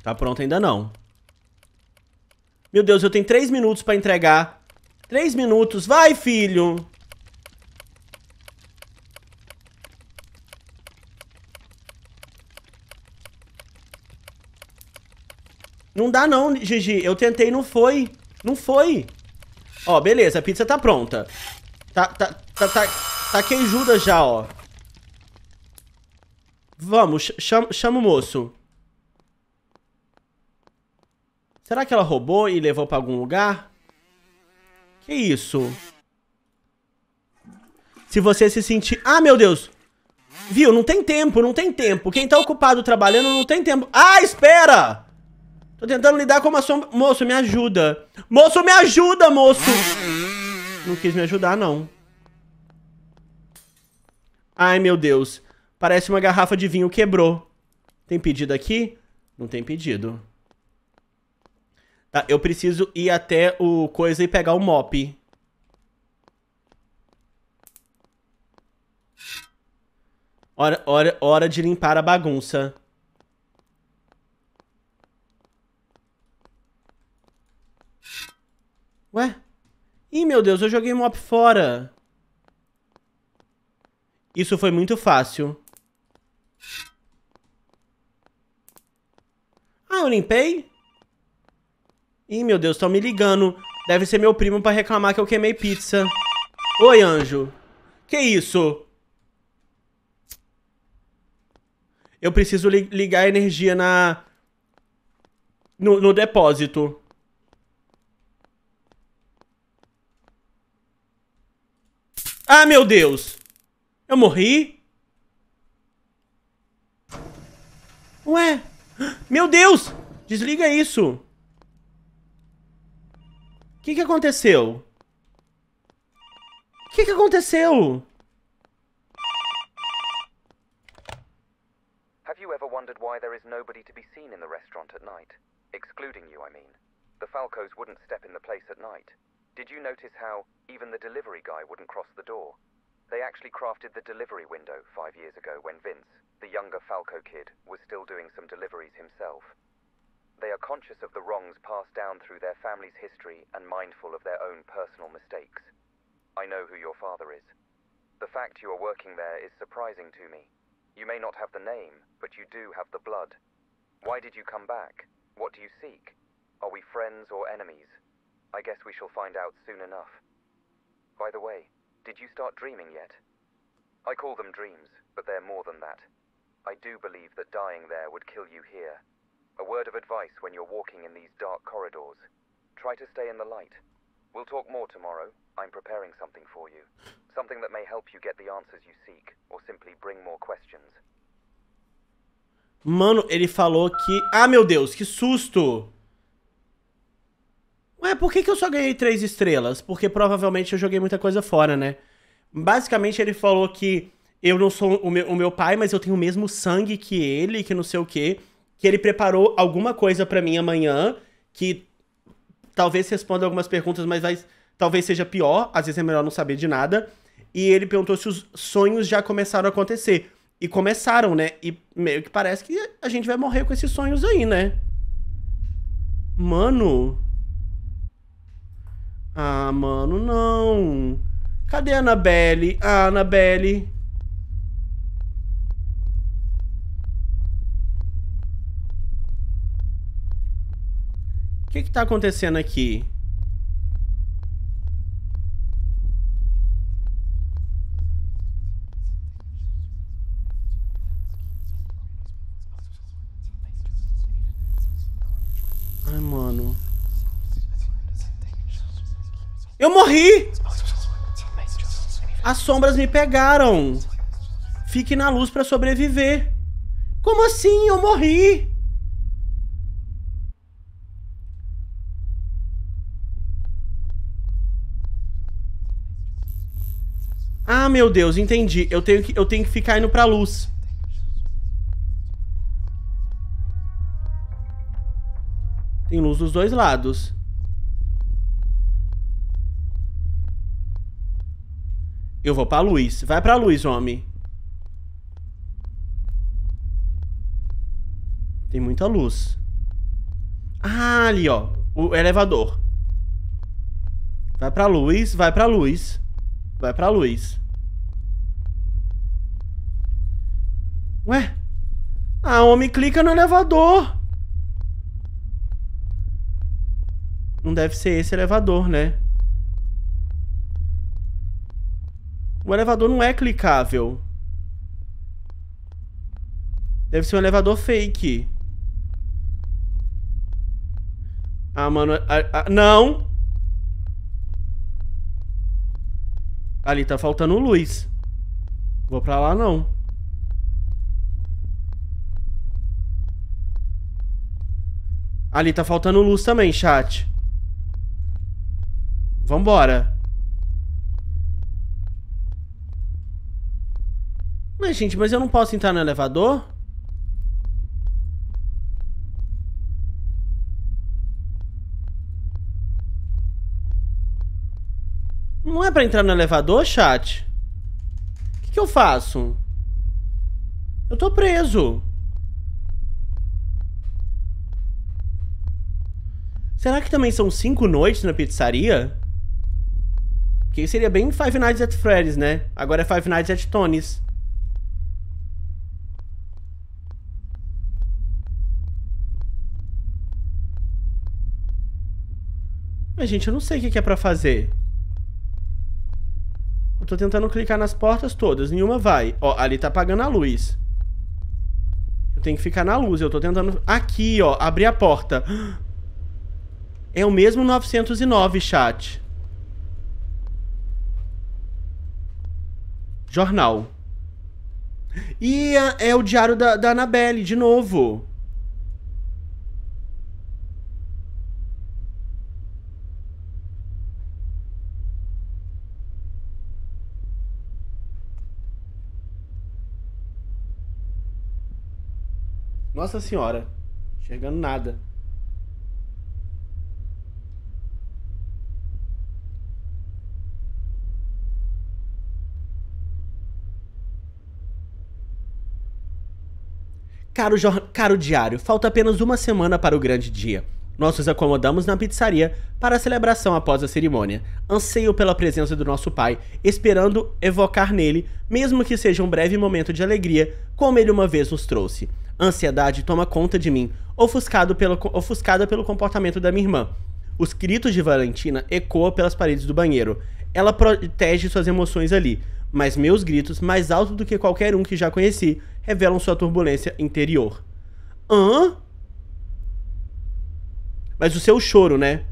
Tá pronto ainda não. Meu Deus, eu tenho três minutos pra entregar. Três minutos. Vai, filho! Não dá não, Gigi. Eu tentei, não foi. Não foi. Ó, beleza. A pizza tá pronta. Tá, tá, tá, tá, tá queijuda já, ó. Vamos, chama, chama o moço. Será que ela roubou e levou pra algum lugar? Que isso? Se você se sentir... Ah, meu Deus! Viu? Não tem tempo, não tem tempo. Quem tá ocupado trabalhando não tem tempo. Ah, espera! Tô tentando lidar com uma sombra... Moço, me ajuda. Moço, me ajuda, moço! Não quis me ajudar, não. Ai, meu Deus. Parece uma garrafa de vinho quebrou. Tem pedido aqui? Não tem pedido. Tá, eu preciso ir até o coisa e pegar o mop. Hora, hora, hora de limpar a bagunça. Ué? Ih, meu Deus, eu joguei o mop fora. Isso foi muito fácil. Ah, eu limpei? Ih, meu Deus, estão me ligando. Deve ser meu primo pra reclamar que eu queimei pizza. Oi, anjo. Que isso? Eu preciso li ligar a energia na... no, no depósito. Ah, meu Deus! Eu morri? Ué? Meu Deus! Desliga isso! que, que aconteceu? O que, que aconteceu? Have you ever wondered why there is nobody to be seen in the restaurant at night? Excluding you, I mean. The Falcos wouldn't step in the place at night. Did you notice how even the delivery guy wouldn't cross the door? They actually crafted the delivery window five years ago when Vince, the younger Falco kid, was still doing some deliveries himself. They are conscious of the wrongs passed down through their family's history and mindful of their own personal mistakes. I know who your father is. The fact you are working there is surprising to me. You may not have the name, but you do have the blood. Why did you come back? What do you seek? Are we friends or enemies? I guess we shall find out soon enough. By the way, did you start dreaming yet? I call them dreams, but they're more than that. I do believe that dying there would kill you here, A word of advice when you're walking in these dark corridors. Try to stay in the light. We'll talk more tomorrow. I'm preparing something for you. Something that may help you get the answers you seek, or simply bring more questions. Mano, ele falou que... Ah, meu Deus, que susto! Ué, por que, que eu só ganhei três estrelas? Porque provavelmente eu joguei muita coisa fora, né? Basicamente ele falou que eu não sou o meu, o meu pai, mas eu tenho o mesmo sangue que ele, que não sei o quê que ele preparou alguma coisa para mim amanhã que talvez responda algumas perguntas, mas vai, talvez seja pior, às vezes é melhor não saber de nada. E ele perguntou se os sonhos já começaram a acontecer. E começaram, né? E meio que parece que a gente vai morrer com esses sonhos aí, né? Mano. Ah, mano, não. Cadê a Anabelle? Ah, Anabelle. que está acontecendo aqui? Ai, mano. Eu morri! As sombras me pegaram. Fique na luz para sobreviver. Como assim? Eu morri! Ah, meu Deus, entendi. Eu tenho que, eu tenho que ficar indo pra luz. Tem luz dos dois lados. Eu vou pra luz. Vai pra luz, homem. Tem muita luz. Ah, ali, ó. O elevador. Vai pra luz, vai pra luz. Vai pra luz. Ué? A ah, homem clica no elevador. Não deve ser esse elevador, né? O elevador não é clicável. Deve ser um elevador fake. Ah, mano... A, a, não! Ali tá faltando luz. Vou pra lá, não. Ali tá faltando luz também, chat. Vambora. Mas, gente, mas eu não posso entrar no elevador? Não é pra entrar no elevador, chat? O que, que eu faço? Eu tô preso. Será que também são cinco noites na pizzaria? Que seria bem Five Nights at Freddy's, né? Agora é Five Nights at Tony's. Mas, gente, eu não sei o que é pra fazer. Eu tô tentando clicar nas portas todas. Nenhuma vai. Ó, ali tá apagando a luz. Eu tenho que ficar na luz. Eu tô tentando... Aqui, ó. Abrir a porta. É o mesmo 909, chat. Jornal. E é, o diário da, da Annabelle, de novo. Nossa senhora, enxergando nada. Caro, caro diário, falta apenas uma semana para o grande dia. Nós nos acomodamos na pizzaria para a celebração após a cerimônia. Anseio pela presença do nosso pai, esperando evocar nele, mesmo que seja um breve momento de alegria, como ele uma vez nos trouxe. Ansiedade toma conta de mim, ofuscado pelo, ofuscada pelo comportamento da minha irmã. Os gritos de Valentina ecoam pelas paredes do banheiro. Ela protege suas emoções ali, mas meus gritos, mais alto do que qualquer um que já conheci, revelam sua turbulência interior. Hã? Mas o seu choro, né?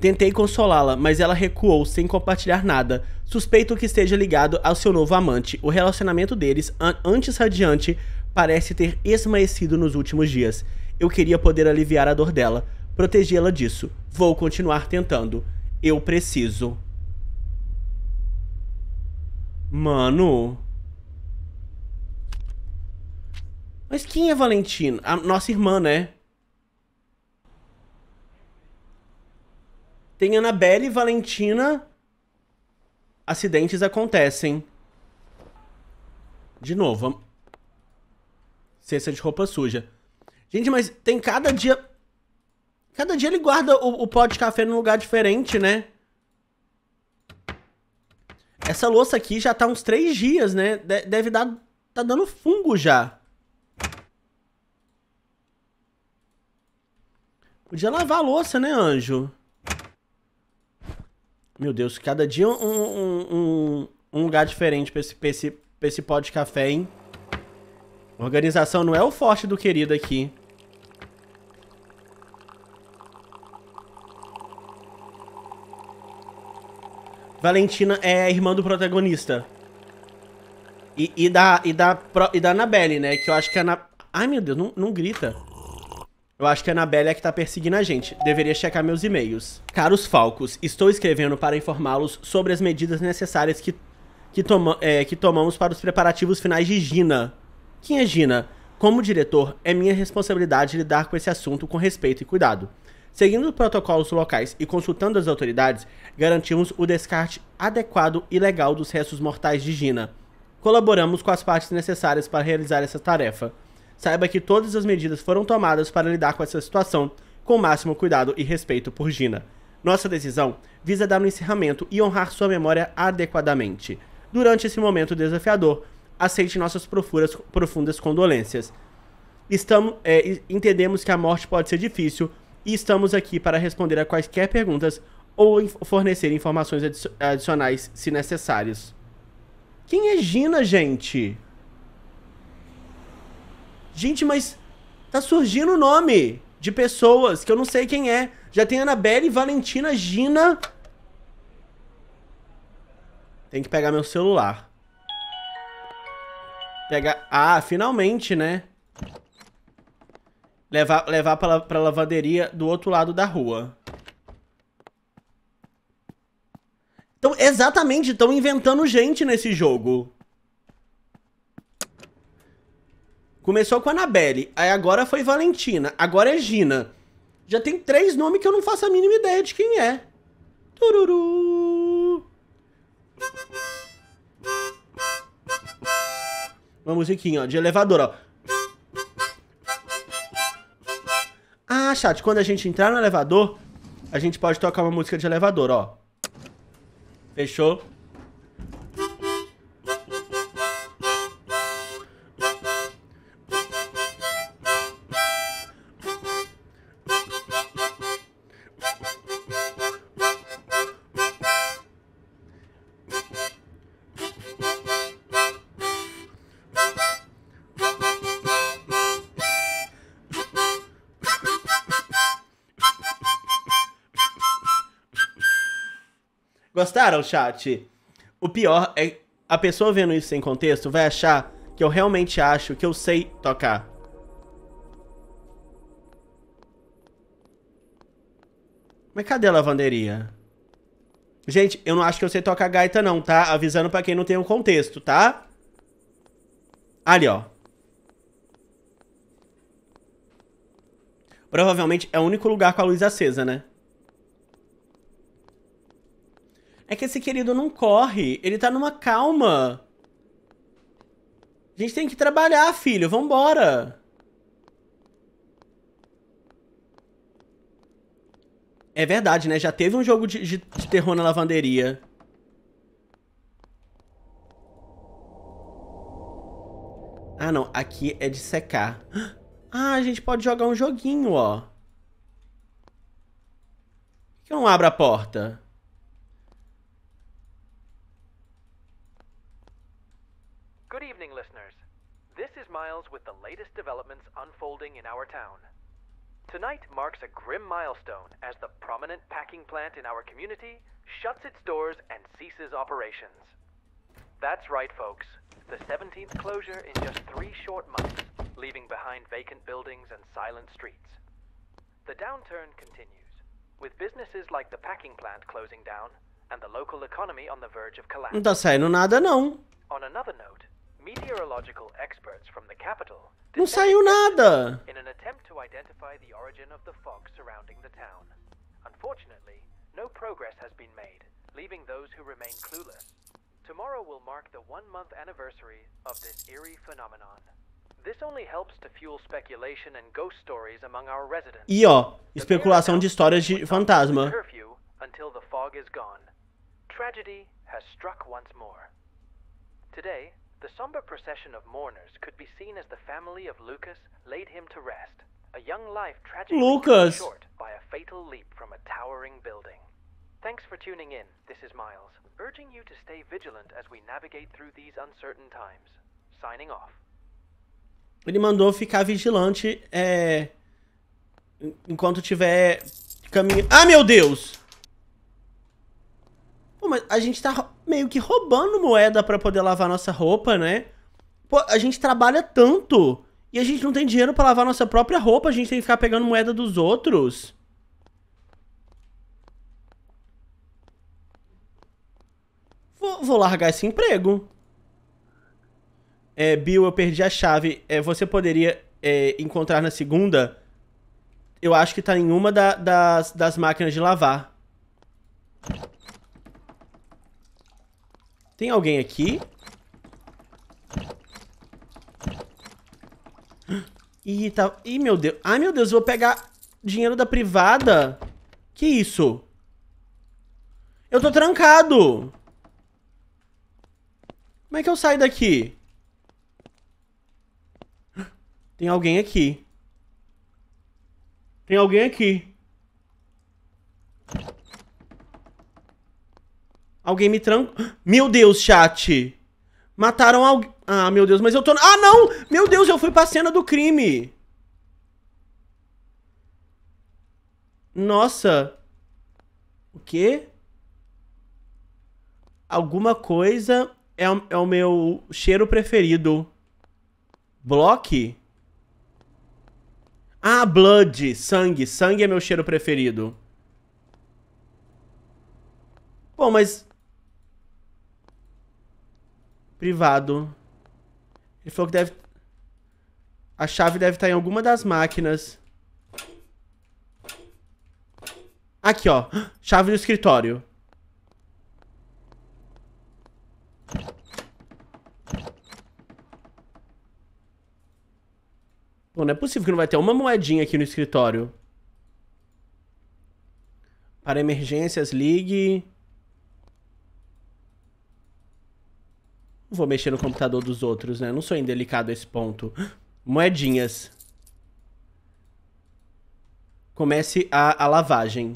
Tentei consolá-la, mas ela recuou sem compartilhar nada. Suspeito que esteja ligado ao seu novo amante. O relacionamento deles, antes radiante, parece ter esmaecido nos últimos dias. Eu queria poder aliviar a dor dela, protegê-la disso. Vou continuar tentando. Eu preciso. Mano. Mas quem é Valentina? A nossa irmã, né? Tem Anabelle e Valentina. Acidentes acontecem. De novo. Cesta de roupa suja. Gente, mas tem cada dia... Cada dia ele guarda o, o pó de café num lugar diferente, né? Essa louça aqui já tá uns três dias, né? De deve dar... Tá dando fungo já. Podia lavar a louça, né, anjo? Meu Deus, cada dia um, um, um, um lugar diferente pra esse, pra, esse, pra esse pó de café, hein? Organização não é o forte do querido aqui. Valentina é a irmã do protagonista. E, e da, e, da, e da Annabelle, né? Que eu acho que a Ana... Ai, meu Deus, não, não grita. Eu acho que a Anabelle é que tá perseguindo a gente. Deveria checar meus e-mails. Caros Falcos, estou escrevendo para informá-los sobre as medidas necessárias que, que, toma, é, que tomamos para os preparativos finais de Gina. Quem é Gina? Como diretor, é minha responsabilidade lidar com esse assunto com respeito e cuidado. Seguindo protocolos locais e consultando as autoridades, garantimos o descarte adequado e legal dos restos mortais de Gina. Colaboramos com as partes necessárias para realizar essa tarefa saiba que todas as medidas foram tomadas para lidar com essa situação com o máximo cuidado e respeito por Gina. Nossa decisão visa dar um encerramento e honrar sua memória adequadamente. Durante esse momento desafiador, aceite nossas profundas condolências. Estamos, é, entendemos que a morte pode ser difícil e estamos aqui para responder a quaisquer perguntas ou fornecer informações adicionais se necessárias. Quem é Gina, gente? Gente, mas tá surgindo o nome de pessoas que eu não sei quem é. Já tem Anabelle, Valentina, Gina. Tem que pegar meu celular. Pegar... Ah, finalmente, né? Levar, levar pra, pra lavanderia do outro lado da rua. Então, exatamente, estão inventando gente nesse jogo. Começou com a Anabelle, aí agora foi Valentina, agora é Gina. Já tem três nomes que eu não faço a mínima ideia de quem é. Tururu. Uma musiquinha, ó, de elevador, ó. Ah, chat, quando a gente entrar no elevador, a gente pode tocar uma música de elevador, ó. Fechou? Cara, o chat, o pior é a pessoa vendo isso sem contexto vai achar que eu realmente acho que eu sei tocar. Mas cadê a lavanderia? Gente, eu não acho que eu sei tocar gaita não, tá? Avisando pra quem não tem o um contexto, tá? Ali, ó. Provavelmente é o único lugar com a luz acesa, né? É que esse querido não corre. Ele tá numa calma. A gente tem que trabalhar, filho. Vambora. É verdade, né? Já teve um jogo de, de, de terror na lavanderia. Ah, não. Aqui é de secar. Ah, a gente pode jogar um joguinho, ó. Por que eu não abro a porta? miles with the latest developments unfolding in our town. Tonight marks a grim milestone as the prominent packing plant in our community shuts its doors and ceases operations. That's right, folks. The 17th closure in just three short months, leaving behind vacant buildings and silent streets. The downturn continues, with businesses like the packing plant closing down and the local economy on the verge of collapse. Não tá saindo nada, não. On another note, Meteorological experts from the capital Não saiu nada. In an attempt to identify the origin of the fog surrounding the town. Unfortunately, no progress has been made, leaving those who remain clueless. Tomorrow will mark the one-month anniversary of this eerie phenomenon. This only helps to fuel speculation and ghost stories among our residents. E ó, especulação de histórias de fantasma. Curfew until the fog is gone. Tragedy has struck once more. Today, the somber procession of mourners could be seen as the family of Lucas laid him to rest, a young life tragically Lucas. short by a fatal leap from a towering building. Thanks for tuning in. This is Miles, urging you to stay vigilant as we navigate through these uncertain times. Signing off. Ele mandou ficar vigilante é, enquanto tiver caminho. Ah, meu Deus! Pô, mas a gente tá meio que roubando moeda para poder lavar nossa roupa, né? Pô, a gente trabalha tanto e a gente não tem dinheiro para lavar nossa própria roupa, a gente tem que ficar pegando moeda dos outros. Vou, vou largar esse emprego. É, Bill, eu perdi a chave. É, você poderia é, encontrar na segunda? Eu acho que tá em uma da, das, das máquinas de lavar. Tem alguém aqui? Ih, tá... Ih, meu Deus. Ai, meu Deus, eu vou pegar dinheiro da privada? Que isso? Eu tô trancado! Como é que eu saio daqui? Tem alguém aqui. Tem alguém aqui. Alguém me trancou. Meu Deus, chat. Mataram alguém. Ah, meu Deus, mas eu tô. Ah, não! Meu Deus, eu fui pra cena do crime. Nossa. O quê? Alguma coisa é o, é o meu cheiro preferido. Block? Ah, blood, sangue. Sangue é meu cheiro preferido. Bom, mas Privado. Ele falou que deve... A chave deve estar em alguma das máquinas. Aqui, ó. Chave do escritório. Bom, não é possível que não vai ter uma moedinha aqui no escritório. Para emergências, ligue... Não vou mexer no computador dos outros, né? Não sou indelicado a esse ponto. Moedinhas. Comece a, a lavagem.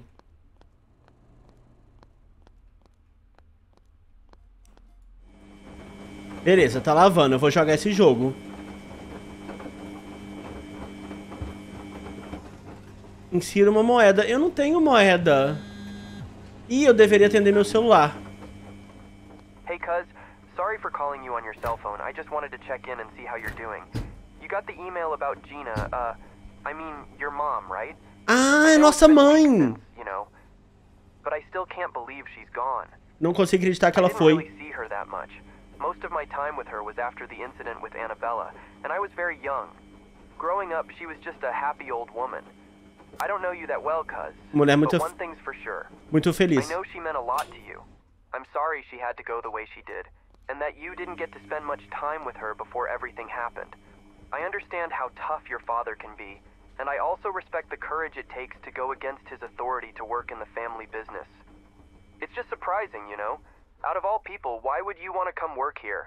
Beleza, tá lavando. Eu vou jogar esse jogo. Insira uma moeda. Eu não tenho moeda. E eu deveria atender meu celular. Hey, cuz. Sorry for calling you on your cell phone. I just wanted to check in and see how you're doing. You got the email about Gina, uh, I mean, your mom, right? Ah, nossa mãe! You know, but I still can't believe she's gone. Não consigo acreditar que ela foi. I didn't really see her that much. Most of my time with her was after the incident with Annabella, and I was very young. Growing up, she was just a happy old woman. I don't know you that well, cuz. Mulher muito but one thing's for sure. Muito feliz. I know she meant a lot to you. I'm sorry she had to go the way she did and that you didn't get to spend much time with her before everything happened. I understand how tough your father can be, and I also respect the courage it takes to go against his authority to work in the family business. It's just surprising, you know? Out of all people, why would you want to come work here?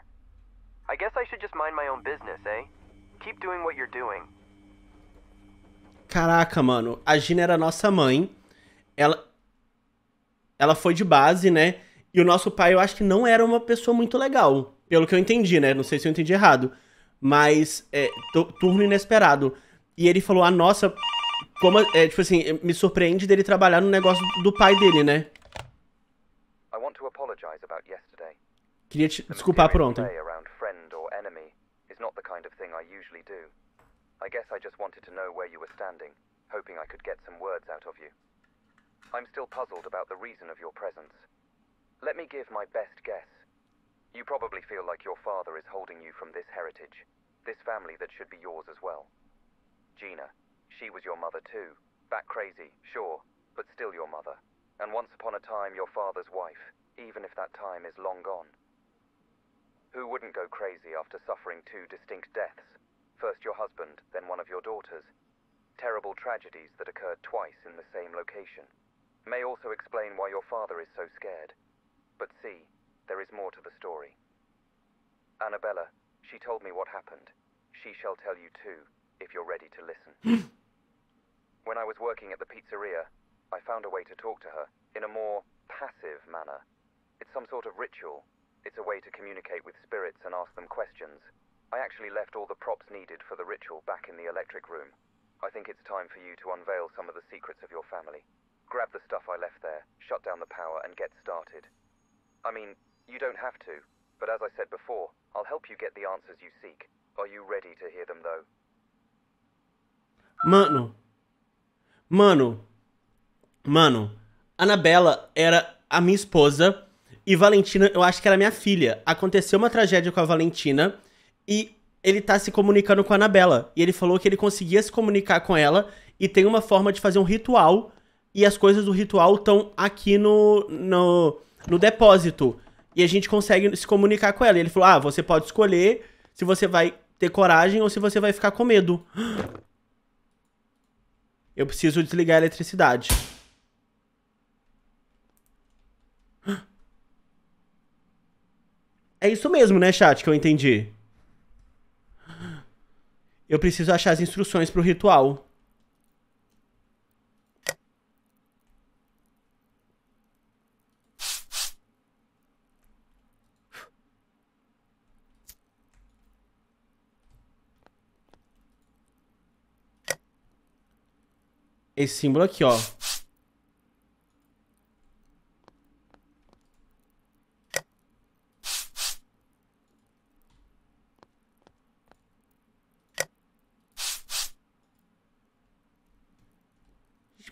I guess I should just mind my own business, eh? Keep doing what you're doing. Caraca, mano, a Gina era nossa mãe. Ela ela foi de base, né? E o nosso pai, eu acho que não era uma pessoa muito legal. Pelo que eu entendi, né? Não sei se eu entendi errado. Mas, é, turno inesperado. E ele falou, ah, nossa, como, é, é, tipo assim, me surpreende dele trabalhar no negócio do pai dele, né? Queria te desculpar por ontem. I guess I just wanted to know where you were standing, hoping I could get some words out of you. I'm still puzzled about the reason of your presence. Let me give my best guess. You probably feel like your father is holding you from this heritage, this family that should be yours as well. Gina, she was your mother too. Back crazy, sure, but still your mother. And once upon a time, your father's wife, even if that time is long gone. Who wouldn't go crazy after suffering two distinct deaths? First your husband, then one of your daughters. Terrible tragedies that occurred twice in the same location. May also explain why your father is so scared. But see, there is more to the story. Annabella, she told me what happened. She shall tell you too, if you're ready to listen. when I was working at the pizzeria, I found a way to talk to her in a more passive manner. It's some sort of ritual. It's a way to communicate with spirits and ask them questions. I actually left all the props needed for the ritual back in the electric room. I think it's time for you to unveil some of the secrets of your family. Grab the stuff I left there, shut down the power, and get started. I mean, you don't have to, but as I said before, I'll help you get the answers you seek. Are you ready to hear them though? Mano. Mano. Mano. Anabela era a minha esposa e Valentina, eu acho que era minha filha. Aconteceu uma tragédia com a Valentina e ele tá se comunicando com a Anabela. E ele falou que ele conseguia se comunicar com ela e tem uma forma de fazer um ritual. E as coisas do ritual estão aqui no, no no depósito. E a gente consegue se comunicar com ela. E ele falou: ah, você pode escolher se você vai ter coragem ou se você vai ficar com medo. Eu preciso desligar a eletricidade. É isso mesmo, né, chat, que eu entendi. Eu preciso achar as instruções pro ritual. esse símbolo aqui, ó.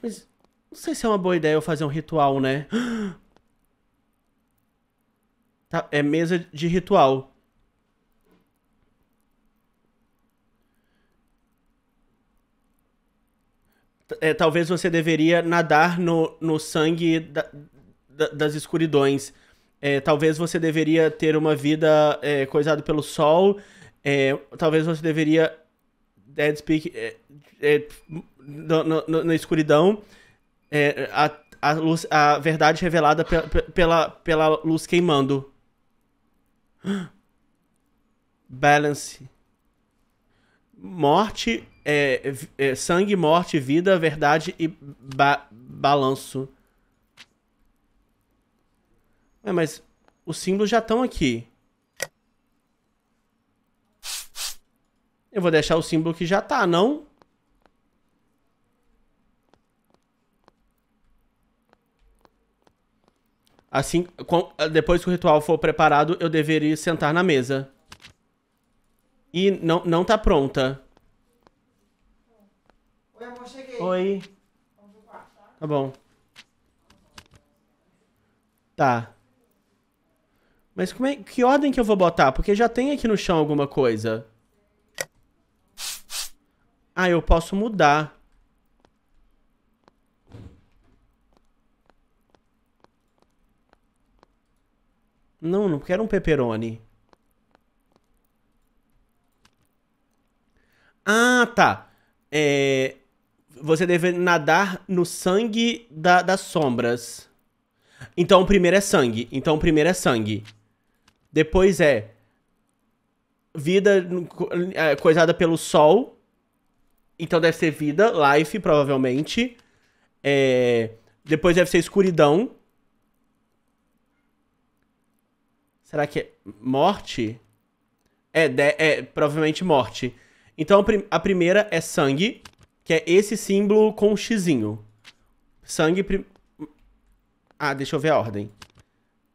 Mas não sei se é uma boa ideia eu fazer um ritual, né? Tá, é mesa de ritual. é, talvez você deveria nadar no, no sangue da, da, das escuridões. É, talvez você deveria ter uma vida é, coisada pelo sol. É, talvez você deveria é, dead speak é, no, no, na escuridão. A, a, luz, a verdade revelada pe, pe, pela, pela luz queimando. Balance. Morte é, é, sangue, morte, vida, verdade e ba balanço. É, mas os símbolos já estão aqui. Eu vou deixar o símbolo que já está, não? Assim, com, depois que o ritual for preparado, eu deveria sentar na mesa. E não, não tá pronta cheguei. Oi. Tá? tá bom. Tá. Mas como é, que ordem que eu vou botar? Porque já tem aqui no chão alguma coisa. Ah, eu posso mudar. Não, não quero um pepperoni. Ah, tá. É você deve nadar no sangue da, das sombras. Então o primeiro é sangue. Então o primeiro é sangue. Depois é vida é, coisada pelo sol. Então deve ser vida, life, provavelmente. É, depois deve ser escuridão. Será que é morte? É, de, é provavelmente morte. Então a primeira é sangue que é esse símbolo com um xizinho. Sangue... Prim... Ah, deixa eu ver a ordem.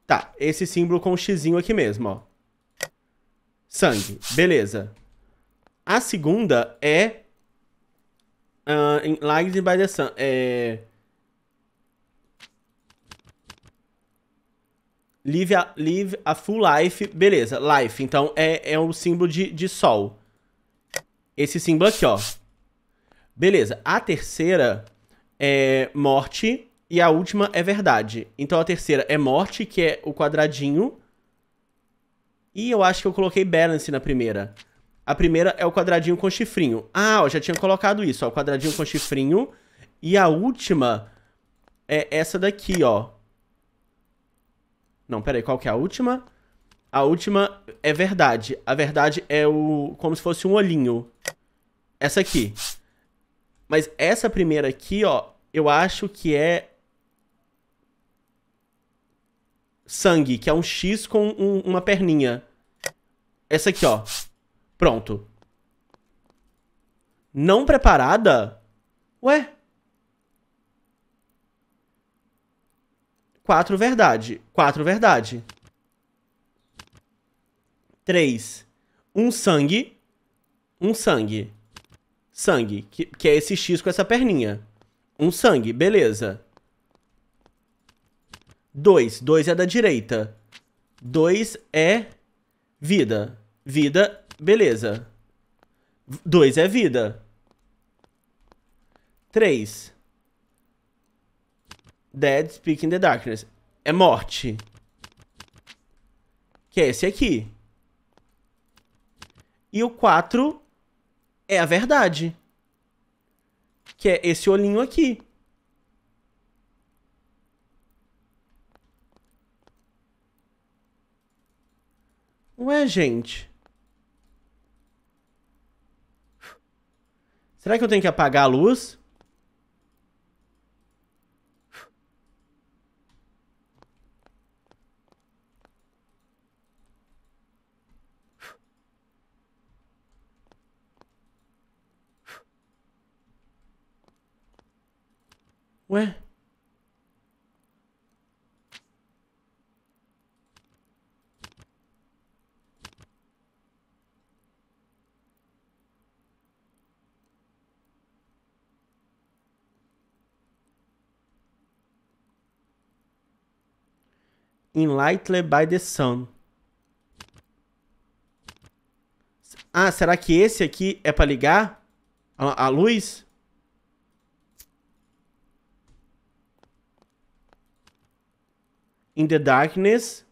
Tá, esse símbolo com um xizinho aqui mesmo, ó. Sangue, beleza. A segunda é... Uh, by the Sun, é... Live a, live a full life, beleza, life. Então é, é um símbolo de, de sol. Esse símbolo aqui, ó. Beleza. A terceira é morte e a última é verdade. Então a terceira é morte, que é o quadradinho. E eu acho que eu coloquei balance na primeira. A primeira é o quadradinho com chifrinho. Ah, eu já tinha colocado isso, ó, o quadradinho com chifrinho. E a última é essa daqui, ó. Não, peraí, qual que é a última? A última é verdade. A verdade é o como se fosse um olhinho. Essa aqui. Mas essa primeira aqui, ó, eu acho que é sangue, que é um X com um, uma perninha. Essa aqui, ó. Pronto. Não preparada? Ué? Quatro verdade. Quatro verdade. Três. Um sangue. Um sangue sangue, que, que é esse X com essa perninha. Um sangue, beleza. Dois, dois é da direita. Dois é vida. Vida, beleza. Dois é vida. Três. Dead Speak in the Darkness. É morte. Que é esse aqui. E o quatro é a verdade. Que é esse olhinho aqui. Ué, gente. Será que eu tenho que apagar a luz? Ué? Enlightened by the Sun. Ah, será que esse aqui é para ligar a, a luz? in the Darkness.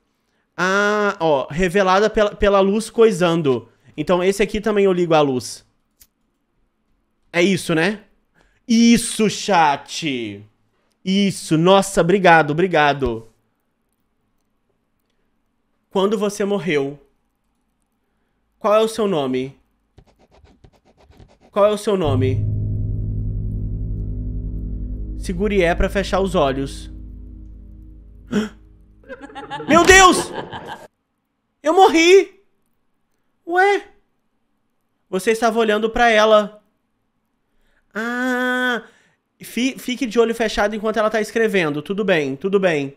Ah, ó, revelada pela, pela luz coisando. Então esse aqui também eu ligo a luz. É isso, né? Isso, chat! Isso, nossa, obrigado, obrigado. Quando você morreu, qual é o seu nome? Qual é o seu nome? Segure E pra fechar os olhos. Ah! Meu Deus! Eu morri! Ué? Você estava olhando para ela. Ah! Fique de olho fechado enquanto ela está escrevendo. Tudo bem, tudo bem.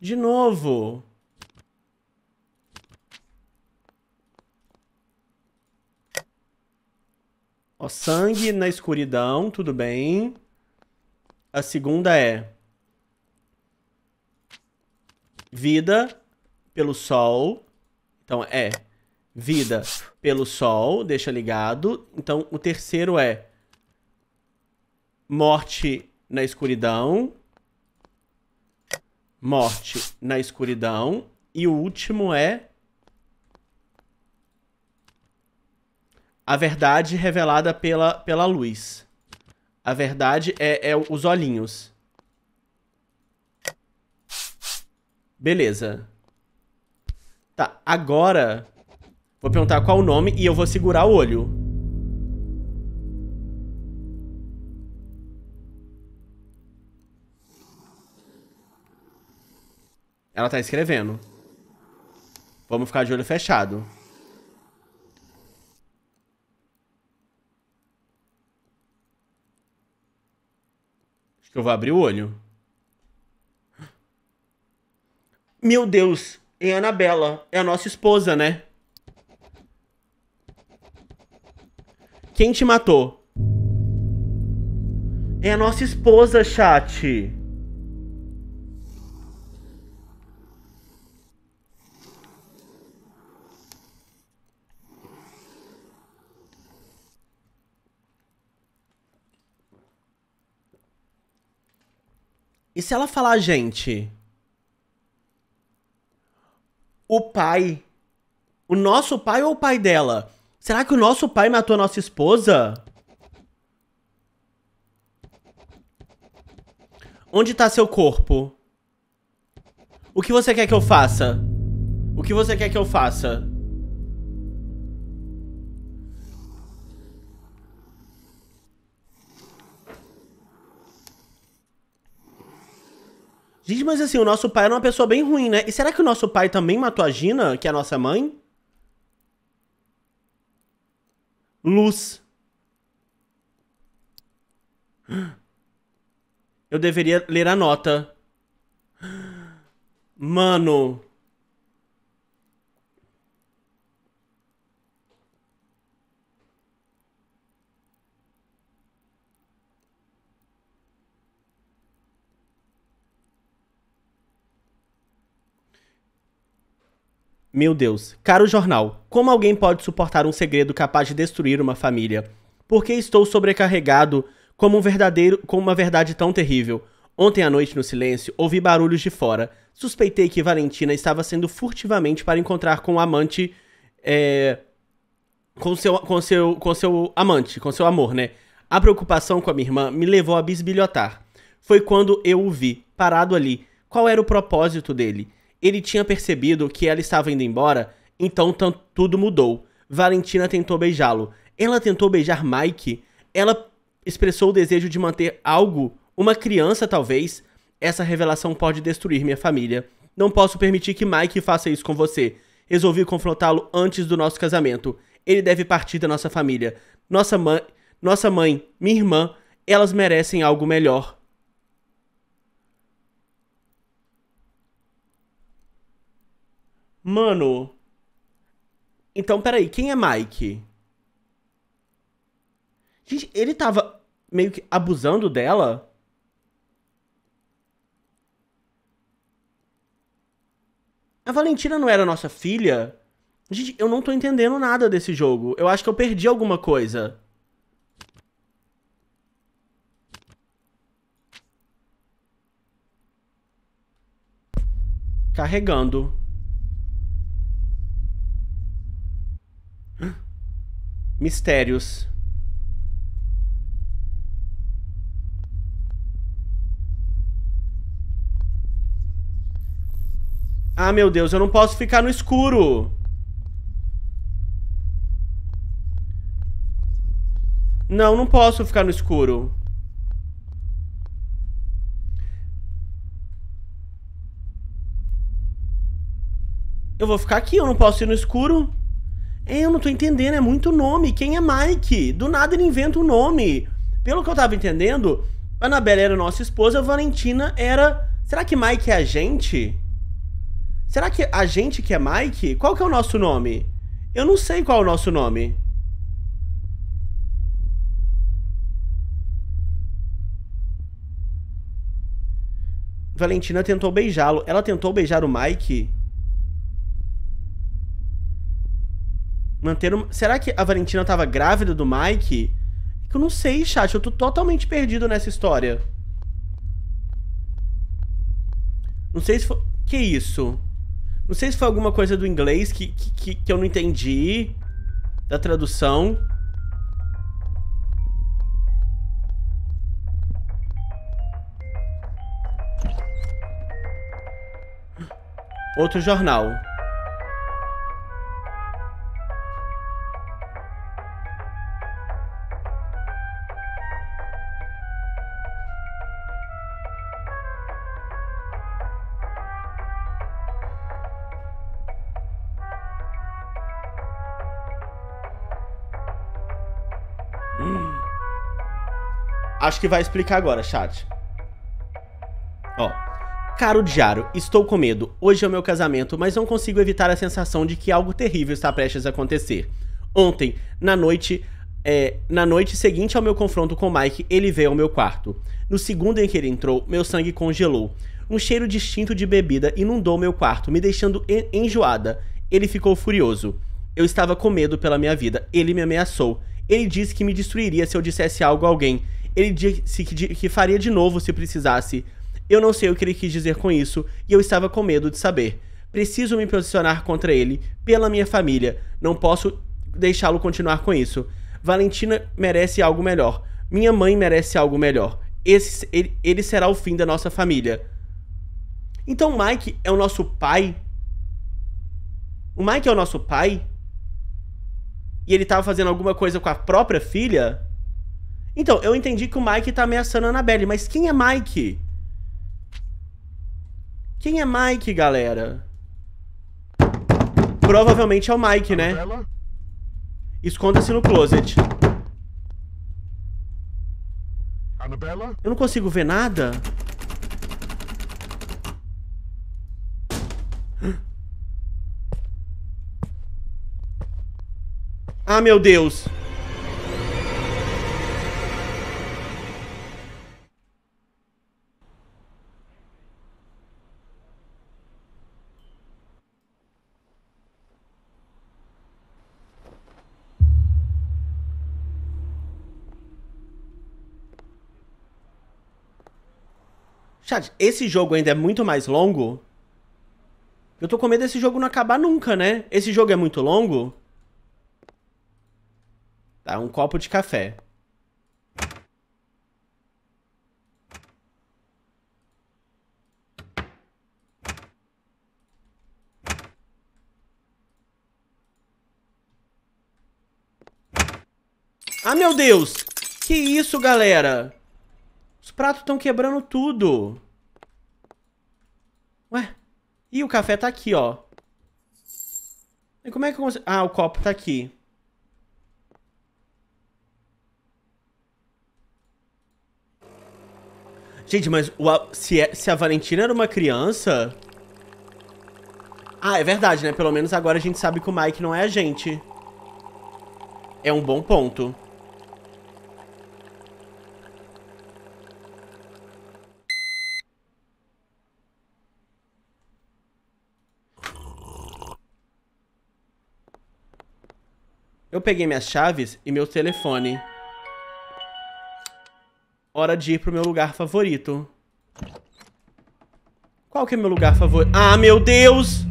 De novo. Ó, sangue na escuridão, tudo bem. A segunda é vida pelo sol. Então é vida pelo sol, deixa ligado. Então o terceiro é morte na escuridão. Morte na escuridão. E o último é A verdade revelada pela, pela luz. A verdade é, é os olhinhos. Beleza. Tá, agora vou perguntar qual o nome e eu vou segurar o olho. Ela tá escrevendo. Vamos ficar de olho fechado. Eu vou abrir o olho. Meu Deus, é a Anabela. É a nossa esposa, né? Quem te matou? É a nossa esposa, chat. E se ela falar, gente, o pai, o nosso pai ou o pai dela? Será que o nosso pai matou a nossa esposa? Onde tá seu corpo? O que você quer que eu faça? O que você quer que eu faça? Gente, mas assim, o nosso pai era uma pessoa bem ruim, né? E será que o nosso pai também matou a Gina, que é a nossa mãe? Luz. Eu deveria ler a nota. Mano. Meu Deus, caro jornal, como alguém pode suportar um segredo capaz de destruir uma família? Por que estou sobrecarregado como um verdadeiro, com uma verdade tão terrível? Ontem à noite, no silêncio, ouvi barulhos de fora. Suspeitei que Valentina estava sendo furtivamente para encontrar com o amante. É, com seu, com seu, com seu amante, com seu amor, né? A preocupação com a minha irmã me levou a bisbilhotar. Foi quando eu o vi, parado ali. Qual era o propósito dele? Ele tinha percebido que ela estava indo embora, então tudo mudou. Valentina tentou beijá-lo. Ela tentou beijar Mike. Ela expressou o desejo de manter algo, uma criança talvez. Essa revelação pode destruir minha família. Não posso permitir que Mike faça isso com você. Resolvi confrontá-lo antes do nosso casamento. Ele deve partir da nossa família. Nossa mãe, nossa mãe, minha irmã, elas merecem algo melhor. Mano. Então, peraí, quem é Mike? Gente, ele tava meio que abusando dela? A Valentina não era nossa filha? Gente, eu não tô entendendo nada desse jogo. Eu acho que eu perdi alguma coisa. Carregando. mistérios. Ah, meu Deus, eu não posso ficar no escuro. Não, não posso ficar no escuro. Eu vou ficar aqui, eu não posso ir no escuro. É, eu não tô entendendo, é muito nome. Quem é Mike? Do nada ele inventa um nome. Pelo que eu tava entendendo, Anabela era nossa esposa, Valentina era. Será que Mike é a gente? Será que a gente que é Mike? Qual que é o nosso nome? Eu não sei qual é o nosso nome. Valentina tentou beijá-lo. Ela tentou beijar o Mike? Manter Será que a Valentina tava grávida do Mike? É eu não sei, chat. Eu tô totalmente perdido nessa história. Não sei se foi... Que isso? Não sei se foi alguma coisa do inglês que, que, que eu não entendi. Da tradução. Outro jornal. Acho que vai explicar agora, chat. Ó. Caro diário, estou com medo. Hoje é o meu casamento, mas não consigo evitar a sensação de que algo terrível está prestes a acontecer. Ontem, na noite, é, na noite seguinte ao meu confronto com Mike, ele veio ao meu quarto. No segundo em que ele entrou, meu sangue congelou. Um cheiro distinto de bebida inundou meu quarto, me deixando enjoada. Ele ficou furioso. Eu estava com medo pela minha vida. Ele me ameaçou. Ele disse que me destruiria se eu dissesse algo a alguém. Ele disse que, que faria de novo se precisasse. Eu não sei o que ele quis dizer com isso e eu estava com medo de saber. Preciso me posicionar contra ele, pela minha família. Não posso deixá-lo continuar com isso. Valentina merece algo melhor. Minha mãe merece algo melhor. Esse, ele, ele será o fim da nossa família. Então Mike é o nosso pai? O Mike é o nosso pai? E ele estava fazendo alguma coisa com a própria filha? Então, eu entendi que o Mike tá ameaçando a Annabelle, mas quem é Mike? Quem é Mike, galera? Provavelmente é o Mike, né? Tá Esconda-se no closet. Tá eu não consigo ver nada. Ah, meu Deus. Chat, esse jogo ainda é muito mais longo? Eu tô com medo desse jogo não acabar nunca, né? Esse jogo é muito longo? Tá, um copo de café. Ah, meu Deus! Que isso, galera? Os pratos estão quebrando tudo. Ué? E o café tá aqui, ó. E como é que eu consigo... Ah, o copo tá aqui. Gente, mas o... se, é... se a Valentina era uma criança... Ah, é verdade, né? Pelo menos agora a gente sabe que o Mike não é a gente. É um bom ponto. Eu peguei minhas chaves e meu telefone. Hora de ir pro meu lugar favorito. Qual que é meu lugar favorito? Ah, meu Deus!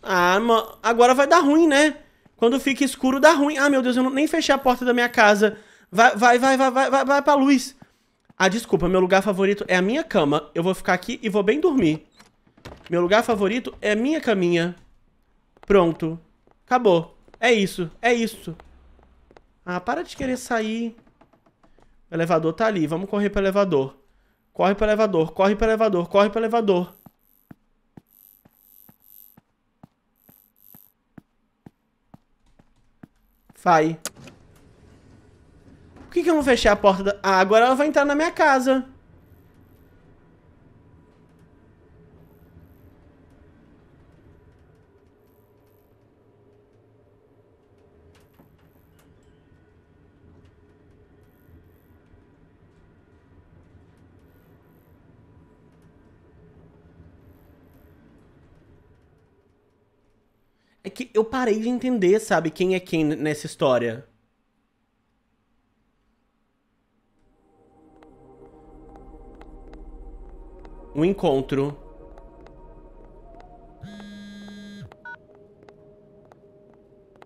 Ah, agora vai dar ruim, né? Quando fica escuro dá ruim. Ah, meu Deus, eu não, nem fechei a porta da minha casa. Vai, vai, vai, vai, vai, vai, vai pra luz. Ah, desculpa, meu lugar favorito é a minha cama. Eu vou ficar aqui e vou bem dormir. Meu lugar favorito é a minha caminha. Pronto. Acabou. É isso, é isso. Ah, para de querer sair. O elevador tá ali, vamos correr pro elevador. Corre pro elevador, corre pro elevador, corre pro elevador. Vai. Por que, que eu não fechei a porta da... Ah, agora ela vai entrar na minha casa. É que eu parei de entender, sabe, quem é quem nessa história. um encontro.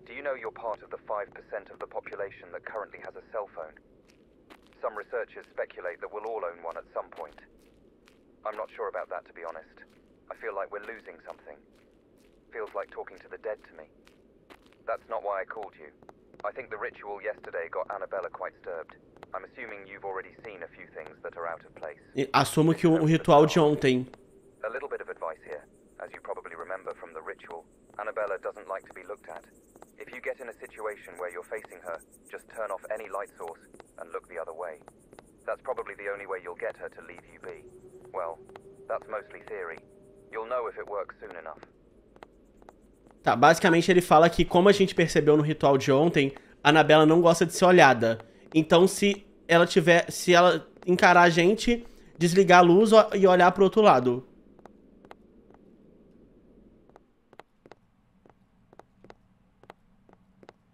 Do you know you're part of the 5% of the population that currently has a cell phone? Some researchers speculate that we'll all own one at some point. I'm not sure about that, to be honest. I feel like we're losing something. Feels like talking to the dead to me. That's not why I called you. I think the ritual yesterday got Annabella quite disturbed. Assumo que o ritual de ontem. A little bit of advice here. As you probably remember from the ritual, Annabella doesn't like to be looked at. If you get in a situation where you're facing her, just turn off any light source and look the other way. That's probably the only way you'll get her to leave you be. Well, that's mostly theory. You'll know if it works soon enough. Tá, basicamente ele fala que como a gente percebeu no ritual de ontem, Annabella não gosta de ser olhada. Então, se ela tiver. Se ela encarar a gente, desligar a luz e olhar pro outro lado.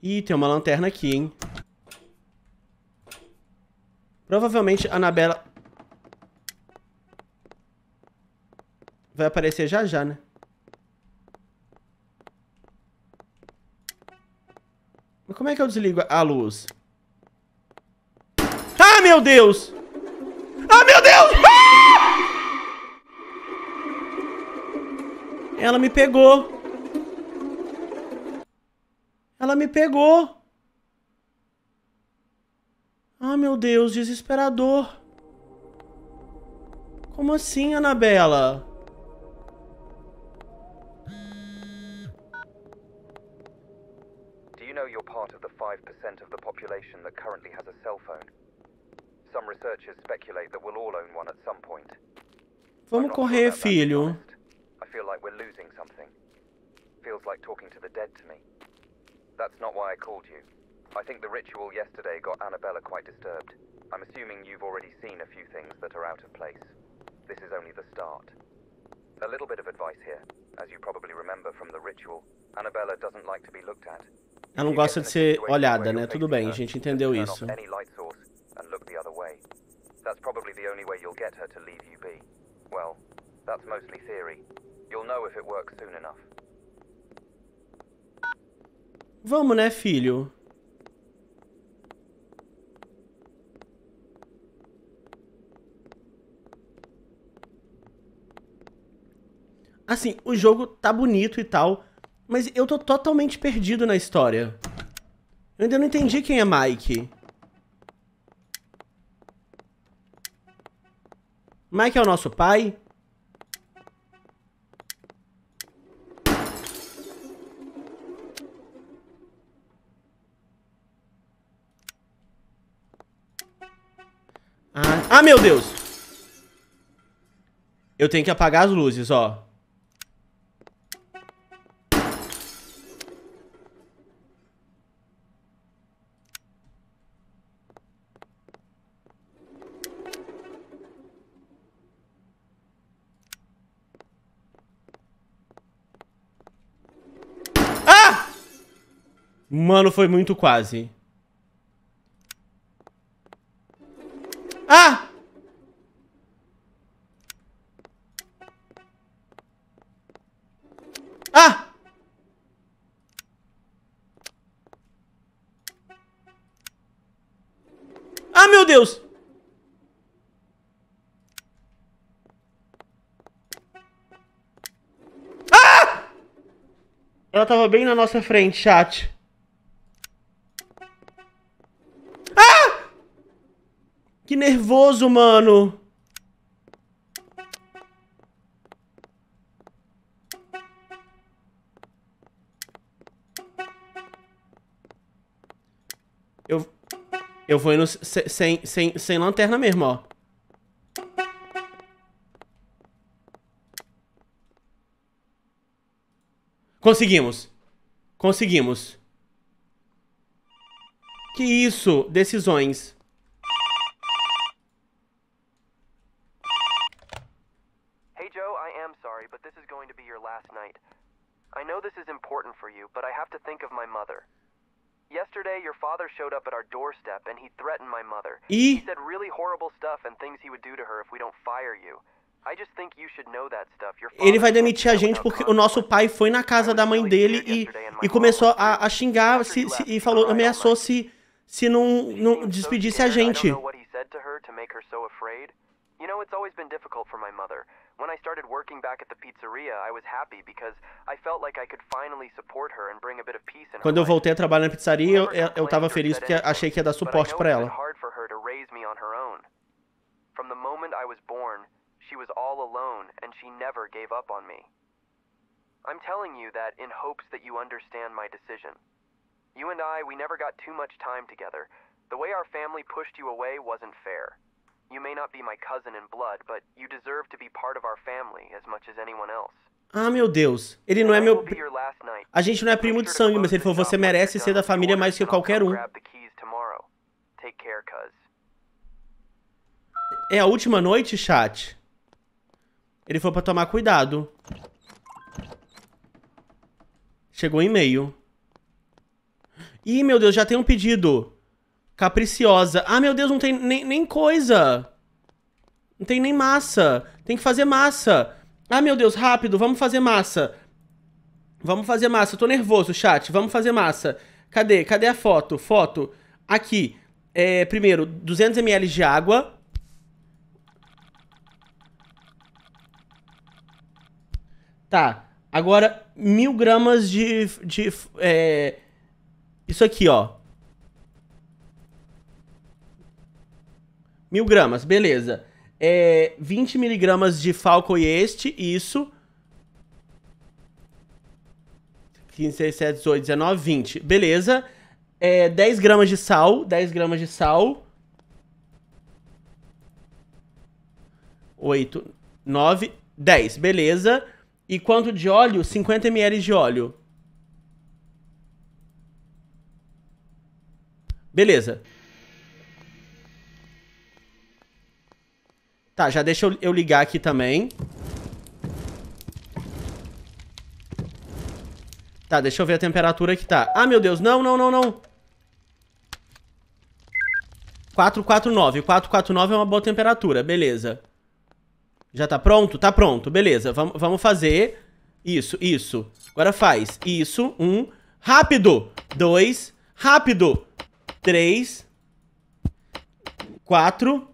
Ih, tem uma lanterna aqui, hein? Provavelmente a Anabela... Vai aparecer já já, né? Mas como é que eu desligo a luz? meu Deus! Ah, meu Deus! Ah! Ela me pegou. Ela me pegou. Ah, meu Deus, desesperador. Como assim, Anabela? Do you know you're part of the 5% of the population that currently has a cell phone? Some researchers speculate that we'll all own one at some point. Vamos correr, filho. I feel like we're losing something. Feels like talking to the dead to me. That's not why I called you. I think the ritual yesterday got Annabella quite disturbed. I'm assuming you've already seen a few things that are out of place. This is only the start. A little bit of advice here. As you probably remember from the ritual, Annabella doesn't like to be looked at. Ela não gosta de ser olhada, né? Tudo bem, a gente entendeu isso. Any light source and look the other way. That's probably the only way you'll get her to leave you be. Well, that's mostly theory. You'll know if it works soon enough. Vamos, né, filho? Assim, o jogo tá bonito e tal, mas eu tô totalmente perdido na história. Eu ainda não entendi quem é Mike. Mike é, é o nosso pai. Ah, ah, meu Deus! Eu tenho que apagar as luzes, ó. Mano, foi muito quase. Ah! Ah! Ah, meu Deus! Ah! Ela tava bem na nossa frente, chat. nervoso, mano. Eu, eu vou indo sem, sem, sem lanterna mesmo, ó. Conseguimos. Conseguimos. Que isso? Decisões. father showed up at our doorstep and he threatened my mother. E... He said really horrible stuff and things he would do to her if we don't fire you. Ele vai demitir a gente porque o nosso pai foi na casa da mãe dele e, e começou a, a xingar se, se, e falou, ameaçou se, se não, não despedisse a gente. You know, it's always been difficult for my mother. When I started working back at the pizzeria, I was happy because I felt like I could finally support her and bring a bit of peace in Quando eu voltei a trabalhar na pizzaria, eu, eu tava feliz porque achei que ia dar suporte para ela. hard for her to raise me on her own. From the moment I was born, she was all alone and she never gave up on me. I'm telling you that in hopes that you understand my decision. You and I, we never got too much time together. The way our family pushed you away wasn't fair. You may not be my cousin in blood, but you deserve to be part of our family as much as anyone else. Ah, meu Deus. Ele não é meu. A gente não é primo de sangue, mas ele falou: você merece ser da família mais que qualquer um. É a última noite, chat? Ele foi pra tomar cuidado. Chegou um e-mail. Ih, meu Deus, já tem um pedido. Capriciosa. Ah, meu Deus, não tem nem, nem coisa. Não tem nem massa. Tem que fazer massa. Ah, meu Deus, rápido, vamos fazer massa. Vamos fazer massa. Eu tô nervoso, chat. Vamos fazer massa. Cadê? Cadê a foto? Foto. Aqui. É, primeiro, 200 ml de água. Tá. Agora, mil gramas de... de é, isso aqui, ó. Mil gramas, beleza. É, 20 miligramas de Falco e este, isso. 15, 16, 17, 18, 19, 20. Beleza. É, 10 gramas de sal. 10 gramas de sal. 8, 9, 10. Beleza. E quanto de óleo? 50 ml de óleo. Beleza. Tá, já deixa eu, ligar aqui também. Tá, deixa eu ver a temperatura que tá. Ah, meu Deus, não, não, não, não. 449. 449 é uma boa temperatura, beleza. Já tá pronto? Tá pronto, beleza. Vamos vamo fazer isso, isso. Agora faz isso, um. Rápido! Dois. Rápido! Três. Quatro.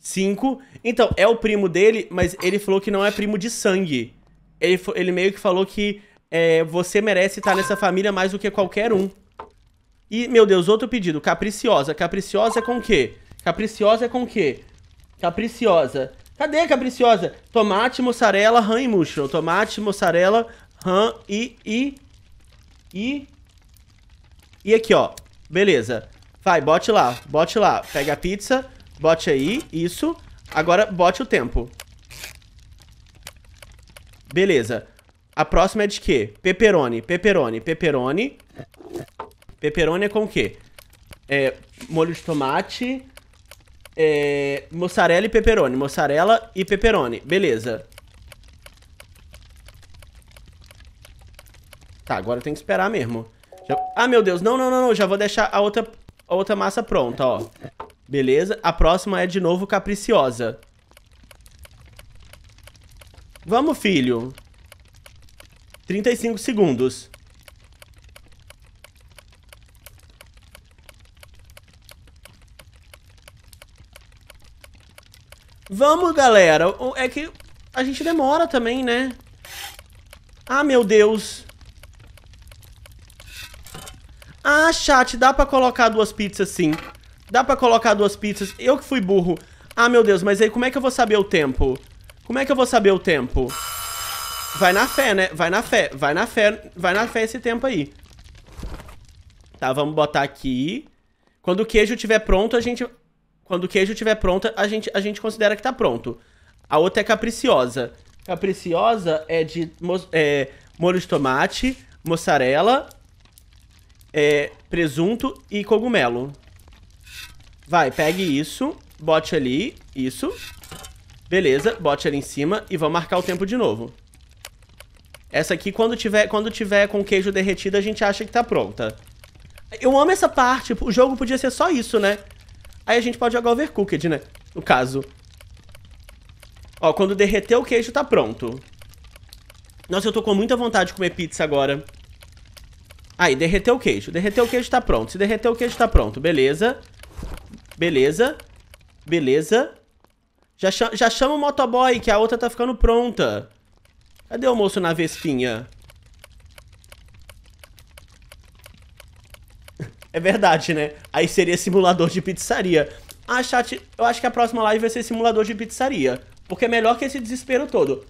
Cinco. Então, é o primo dele, mas ele falou que não é primo de sangue. Ele, ele meio que falou que é, você merece estar nessa família mais do que qualquer um. E, meu Deus, outro pedido. Capriciosa. Capriciosa com o quê? Capriciosa é com o quê? Capriciosa. Cadê capriciosa? Tomate, mussarela, rã e mushroom. Tomate, mussarela, rã e... E... E... E aqui, ó. Beleza. Vai, bote lá. Bote lá. Pega a pizza... Bote aí, isso. Agora bote o tempo. Beleza. A próxima é de quê? Peperoni, peperoni, peperoni. Peperoni é com o quê? É, molho de tomate, é, mozzarella e peperoni. Mozzarella e peperoni. Beleza. Tá, agora tem que esperar mesmo. Já... Ah, meu Deus. Não, não, não, não. Já vou deixar a outra, a outra massa pronta, ó. Beleza. A próxima é de novo capriciosa. Vamos, filho. 35 segundos. Vamos, galera. É que a gente demora também, né? Ah, meu Deus. Ah, chat, dá pra colocar duas pizzas sim. Dá pra colocar duas pizzas. Eu que fui burro. Ah, meu Deus, mas aí como é que eu vou saber o tempo? Como é que eu vou saber o tempo? Vai na fé, né? Vai na fé, vai na fé, vai na fé esse tempo aí. Tá, vamos botar aqui. Quando o queijo estiver pronto, a gente... Quando o queijo estiver pronto, a gente, a gente considera que tá pronto. A outra é capriciosa. Capriciosa é de é, molho de tomate, mussarela, é, presunto e cogumelo. Vai, pegue isso, bote ali, isso. Beleza, bote ali em cima e vamos marcar o tempo de novo. Essa aqui, quando tiver, quando tiver com queijo derretido, a gente acha que tá pronta. Eu amo essa parte. O jogo podia ser só isso, né? Aí a gente pode jogar Overcooked, né? No caso. Ó, quando derreter o queijo, tá pronto. Nossa, eu tô com muita vontade de comer pizza agora. Aí, derreteu o queijo. Derreteu o queijo, tá pronto. Se derreter o queijo, tá pronto. Beleza. Beleza. Beleza. Já, chama, já chama o motoboy, que a outra tá ficando pronta. Cadê o moço na vespinha? É verdade, né? Aí seria simulador de pizzaria. Ah, chat, eu acho que a próxima live vai ser simulador de pizzaria. Porque é melhor que esse desespero todo.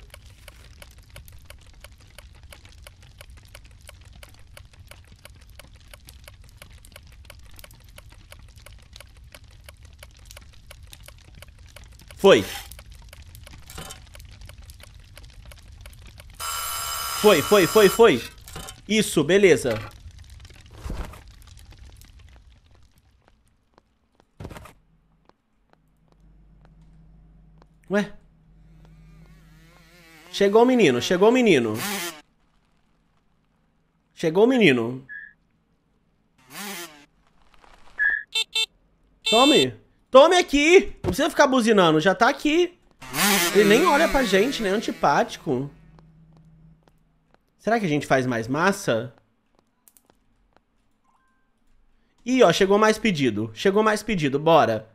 Foi. Foi, foi, foi, foi. Isso, beleza. Ué? Chegou o menino, chegou o menino. Chegou o menino. Tome. Tome aqui! Não precisa ficar buzinando, já tá aqui. Ele nem olha pra gente, nem é antipático. Será que a gente faz mais massa? Ih, ó, chegou mais pedido. Chegou mais pedido, bora.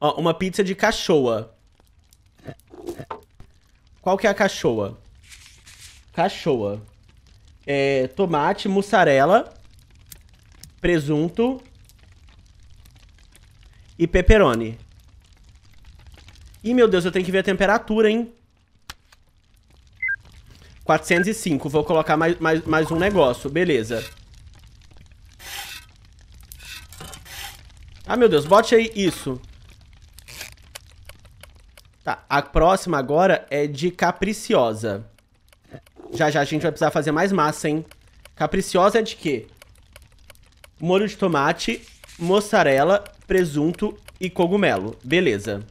Ó, uma pizza de cachoa. Qual que é a cachoa? Cachoa. É, tomate, mussarela, presunto, e pepperoni. Ih, meu Deus, eu tenho que ver a temperatura, hein? 405. Vou colocar mais, mais, mais um negócio. Beleza. Ah, meu Deus, bote aí isso. Tá, a próxima agora é de capriciosa. Já, já, a gente vai precisar fazer mais massa, hein? Capriciosa é de quê? Molho de tomate, mozzarella presunto e cogumelo. Beleza.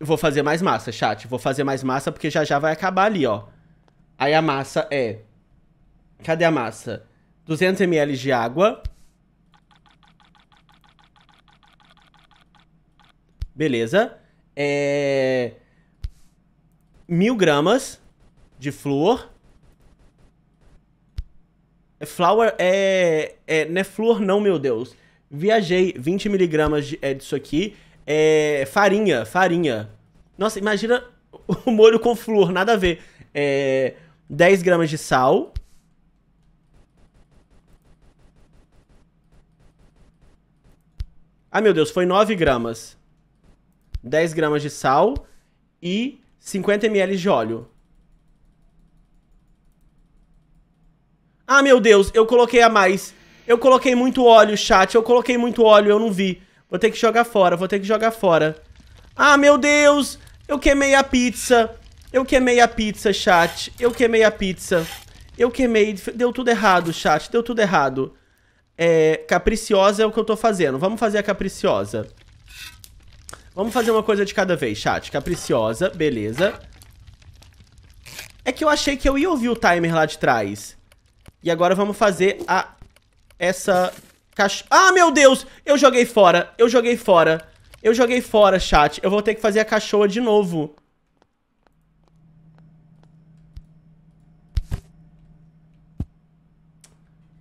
Vou fazer mais massa, chat. Vou fazer mais massa porque já já vai acabar ali, ó. Aí a massa é... Cadê a massa? 200 ml de água. Beleza. É... Mil gramas de flúor. É Flour é... é... Não é flúor não, meu Deus. Viajei, 20 miligramas é, disso aqui. É, farinha, farinha. Nossa, imagina o molho com flor, nada a ver. É, 10 gramas de sal. Ah, meu Deus, foi 9 gramas. 10 gramas de sal e 50 ml de óleo. Ah, meu Deus, eu coloquei a mais. Eu coloquei muito óleo, chat. Eu coloquei muito óleo, eu não vi. Vou ter que jogar fora, vou ter que jogar fora. Ah, meu Deus! Eu queimei a pizza. Eu queimei a pizza, chat. Eu queimei a pizza. Eu queimei... Deu tudo errado, chat. Deu tudo errado. É, capriciosa é o que eu tô fazendo. Vamos fazer a capriciosa. Vamos fazer uma coisa de cada vez, chat. Capriciosa, beleza. É que eu achei que eu ia ouvir o timer lá de trás. E agora vamos fazer a essa caixa... Ah, meu Deus! Eu joguei fora, eu joguei fora. Eu joguei fora, chat. Eu vou ter que fazer a cachorra de novo.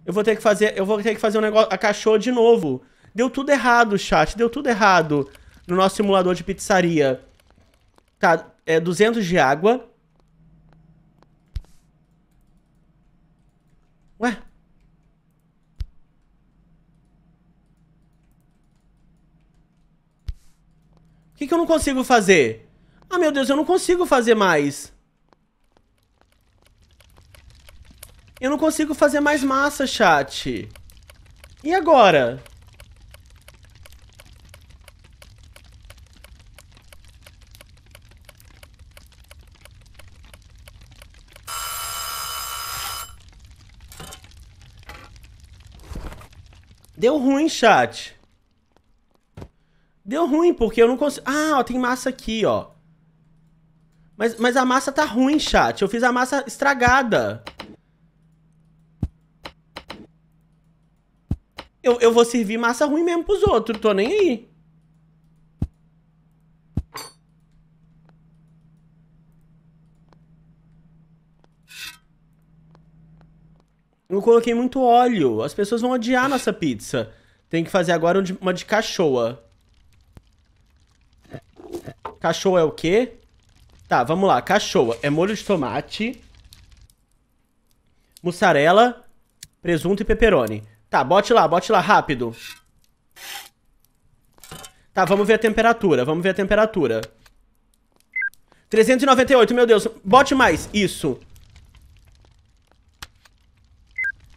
Eu vou ter que fazer, eu vou ter que fazer um negócio, a cachorra de novo. Deu tudo errado, chat. Deu tudo errado no nosso simulador de pizzaria. Tá, é 200 de água. que, que eu não consigo fazer? Ah, meu Deus, eu não consigo fazer mais. Eu não consigo fazer mais massa, chat. E agora? Deu ruim, chat. Deu ruim, porque eu não consigo... Ah, ó, tem massa aqui, ó. Mas, mas a massa tá ruim, chat. Eu fiz a massa estragada. Eu, eu vou servir massa ruim mesmo pros outros. Tô nem aí. Eu coloquei muito óleo. As pessoas vão odiar nossa pizza. Tem que fazer agora uma de cachoa. Cachorro é o quê? Tá, vamos lá. Cachorro é molho de tomate, mussarela, presunto e pepperoni. Tá, bote lá, bote lá, rápido. Tá, vamos ver a temperatura, vamos ver a temperatura. 398, meu Deus. Bote mais, isso.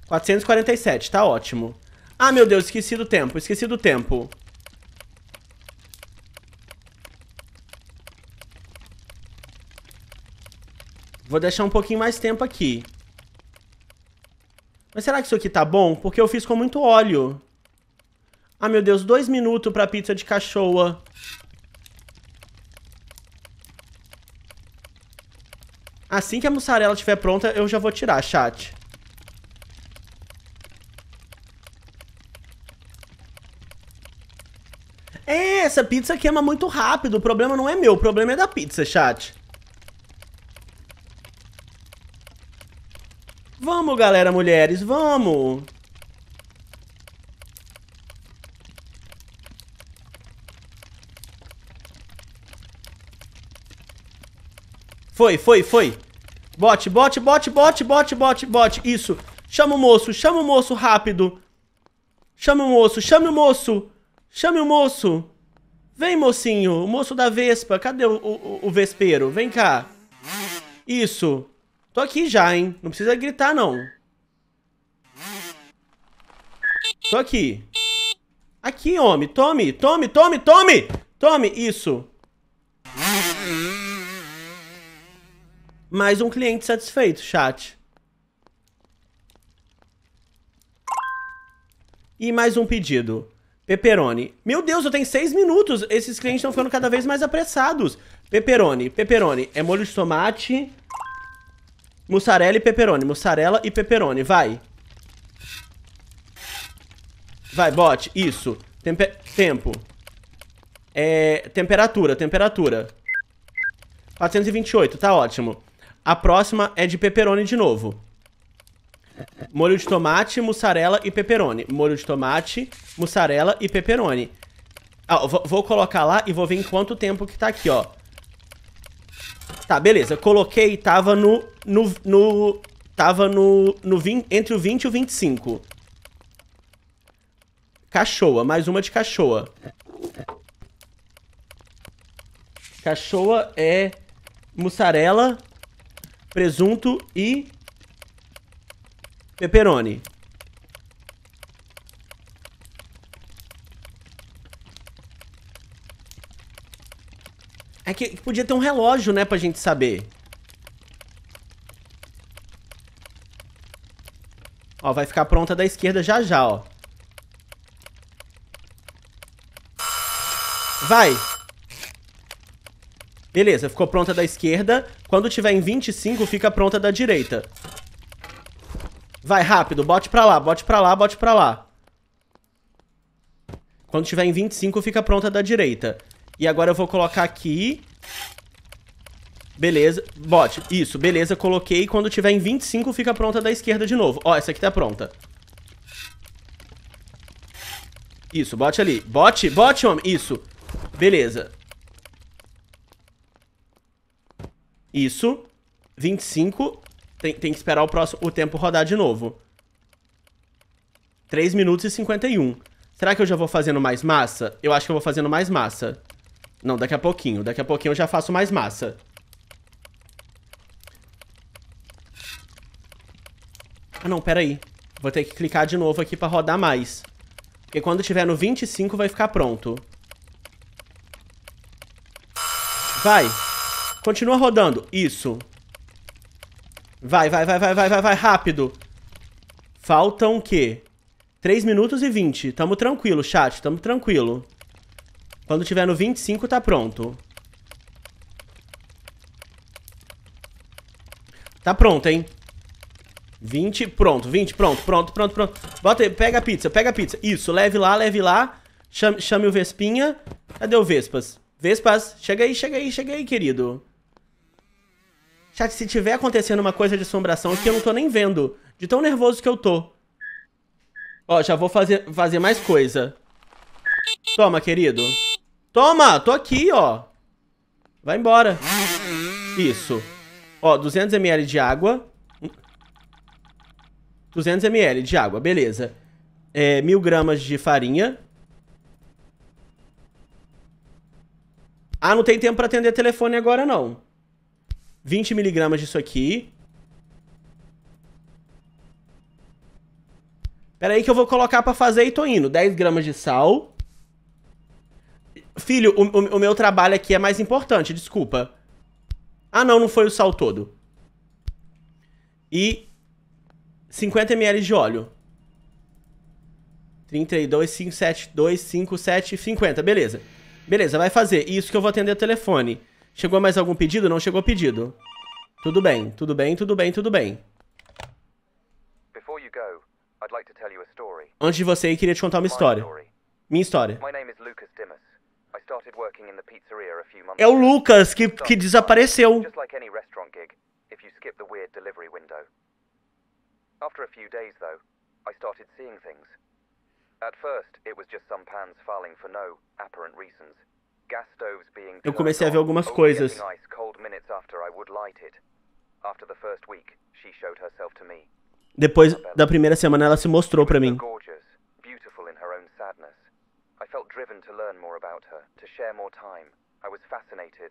447, tá ótimo. Ah, meu Deus, esqueci do tempo, esqueci do tempo. Vou deixar um pouquinho mais tempo aqui. Mas será que isso aqui tá bom? Porque eu fiz com muito óleo. Ah, meu Deus, dois minutos pra pizza de cachoa. Assim que a mussarela estiver pronta, eu já vou tirar, chat. É, essa pizza queima muito rápido. O problema não é meu, o problema é da pizza, chat. Vamos, galera, mulheres, vamos! Foi, foi, foi. Bote, bote, bote, bote, bote, bote, bote. Isso. Chama o moço, chama o moço rápido. Chama o moço, chama o moço. Chame o moço. Vem, mocinho. O moço da Vespa. Cadê o, o, o vespeiro? Vem cá. Isso. Tô aqui já, hein? Não precisa gritar, não. Tô aqui. Aqui, homem. Tome, tome, tome, tome! Tome! Isso. Mais um cliente satisfeito, chat. E mais um pedido. Peperoni. Meu Deus, eu tenho seis minutos. Esses clientes estão ficando cada vez mais apressados. Peperoni, peperoni. É molho de tomate, Mussarela e peperoni. Mussarela e peperoni. Vai. Vai, bote. Isso. Tempe tempo. É, temperatura, temperatura. 428, tá ótimo. A próxima é de peperoni de novo. Molho de tomate, mussarela e peperoni. Molho de tomate, mussarela e peperoni. Ah, vou, vou colocar lá e vou ver em quanto tempo que tá aqui, ó. Tá, beleza. Coloquei coloquei, tava no... no, no tava no, no 20, entre o 20 e o 25. Cachoa, mais uma de cachoa. Cachoa é mussarela, presunto e pepperoni. É que, que podia ter um relógio, né, pra gente saber. Ó, vai ficar pronta da esquerda já já, ó. Vai! Beleza, ficou pronta da esquerda. Quando tiver em 25, fica pronta da direita. Vai, rápido. Bote pra lá, bote pra lá, bote pra lá. Quando tiver em 25, fica pronta da direita. E agora eu vou colocar aqui... Beleza, bote, isso, beleza, coloquei Quando tiver em 25 fica pronta da esquerda de novo Ó, essa aqui tá pronta Isso, bote ali, bote, bote, homem, isso Beleza Isso 25 Tem, tem que esperar o, próximo, o tempo rodar de novo 3 minutos e 51 Será que eu já vou fazendo mais massa? Eu acho que eu vou fazendo mais massa não, daqui a pouquinho. Daqui a pouquinho eu já faço mais massa. Ah, não, pera aí. Vou ter que clicar de novo aqui pra rodar mais. Porque quando tiver no 25 vai ficar pronto. Vai. Continua rodando. Isso. Vai, vai, vai, vai, vai, vai, vai, rápido. Faltam o quê? 3 minutos e 20. Tamo tranquilo, chat. Tamo tranquilo. Quando tiver no 25, tá pronto. Tá pronto, hein? 20, pronto, 20, pronto, pronto, pronto, pronto. Bota aí, pega a pizza, pega a pizza. Isso, leve lá, leve lá. Chame, chame o Vespinha. Cadê o Vespas? Vespas, chega aí, chega aí, chega aí, querido. Chat, se tiver acontecendo uma coisa de assombração que eu não tô nem vendo. De tão nervoso que eu tô. Ó, já vou fazer, fazer mais coisa. Toma, querido. Toma, tô aqui, ó. Vai embora. Isso. Ó, 200ml de água. 200ml de água, beleza. É, mil gramas de farinha. Ah, não tem tempo pra atender telefone agora, não. 20 miligramas disso aqui. Pera aí que eu vou colocar pra fazer e tô indo. 10 gramas de sal. Filho, o, o, o meu trabalho aqui é mais importante, desculpa. Ah, não, não foi o sal todo. E 50 ml de óleo. 32, 5, 7, 2, 5, 7, 50. Beleza. Beleza, vai fazer. Isso que eu vou atender o telefone. Chegou mais algum pedido? Não chegou pedido. Tudo bem, tudo bem, tudo bem, tudo bem. Antes de você ir, queria te contar uma história. Minha história. É o Lucas que, que desapareceu. After a few days, though, I started seeing things. At first, it was just some pans falling for no apparent reasons. Gas stoves being Eu comecei a ver algumas coisas. Ice cold minutes after I would light it. After the first week, she showed herself to me. Depois da primeira semana ela se mostrou para mim. I felt driven to learn more about her, to share more time. I was fascinated.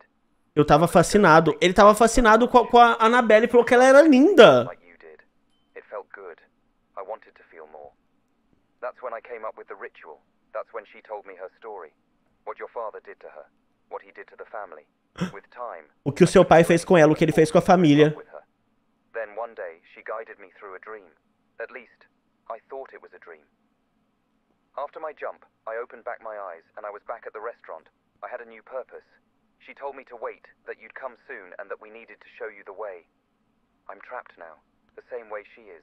Eu tava fascinado. Ele tava fascinado com a, com a Annabelle porque ela era linda. Like you did. It felt good. I wanted to feel more. That's when I came up with the ritual. That's when she told me her story. What your father did to her. What he did to the family. With time. O que o seu pai fez com ela, o que ele fez com a família. Then one day she guided me through a dream. At least I thought it was a dream. After my jump, I opened back my eyes and I was back at the restaurant. I had a new purpose. She told me to wait, that you'd come soon, and that we needed to show you the way. I'm trapped now, the same way she is.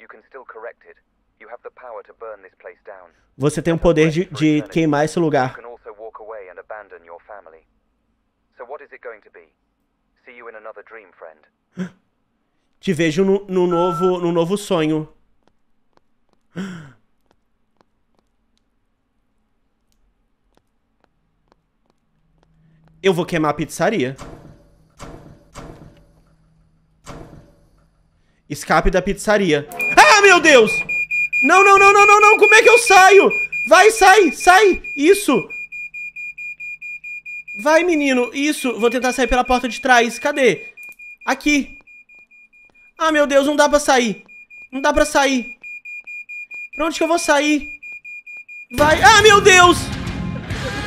You can still correct it. You have the power to burn this place down. Você tem o poder de, de queimar esse lugar. You can also walk away and abandon your family. So what is it going to be? See you in another dream, friend. Te vejo no, no novo, no novo sonho. Eu vou queimar a pizzaria. Escape da pizzaria. Ah, meu Deus! Não, não, não, não, não, não! Como é que eu saio? Vai, sai, sai! Isso! Vai, menino! Isso! Vou tentar sair pela porta de trás. Cadê? Aqui! Ah, meu Deus, não dá pra sair! Não dá pra sair! Pra onde que eu vou sair? Vai! Ah, meu Deus!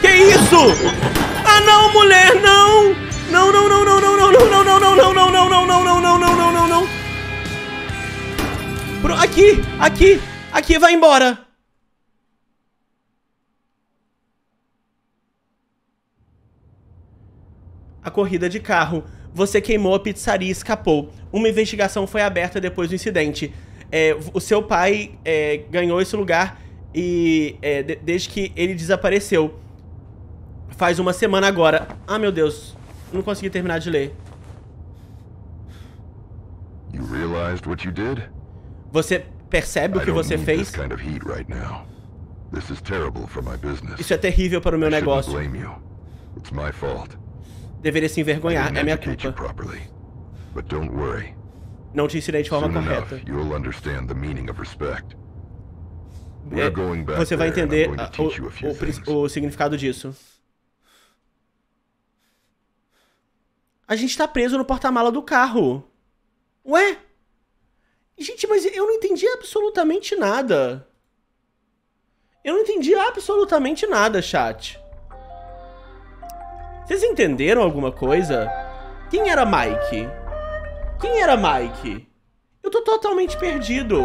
Que isso? não, mulher, não! Não, não, não, não, não, não, não, não, não, não, não, não, não, não, não, não, não, não, não, não. Pro aqui, aqui, aqui vai embora. A corrida de carro. Você queimou a pizzaria e escapou. Uma investigação foi aberta depois do incidente. É, o seu pai é, ganhou esse lugar e é, desde que ele desapareceu faz uma semana agora. Ah, meu Deus. Não consegui terminar de ler. Você percebe o que você fez? Isso é terrível para o meu negócio. Deveria se envergonhar, é minha culpa. Não te ensinei de forma correta. É, você vai entender o, o, o significado disso. A gente tá preso no porta-mala do carro. Ué? Gente, mas eu não entendi absolutamente nada. Eu não entendi absolutamente nada, chat. Vocês entenderam alguma coisa? Quem era Mike? Quem era Mike? Eu tô totalmente perdido.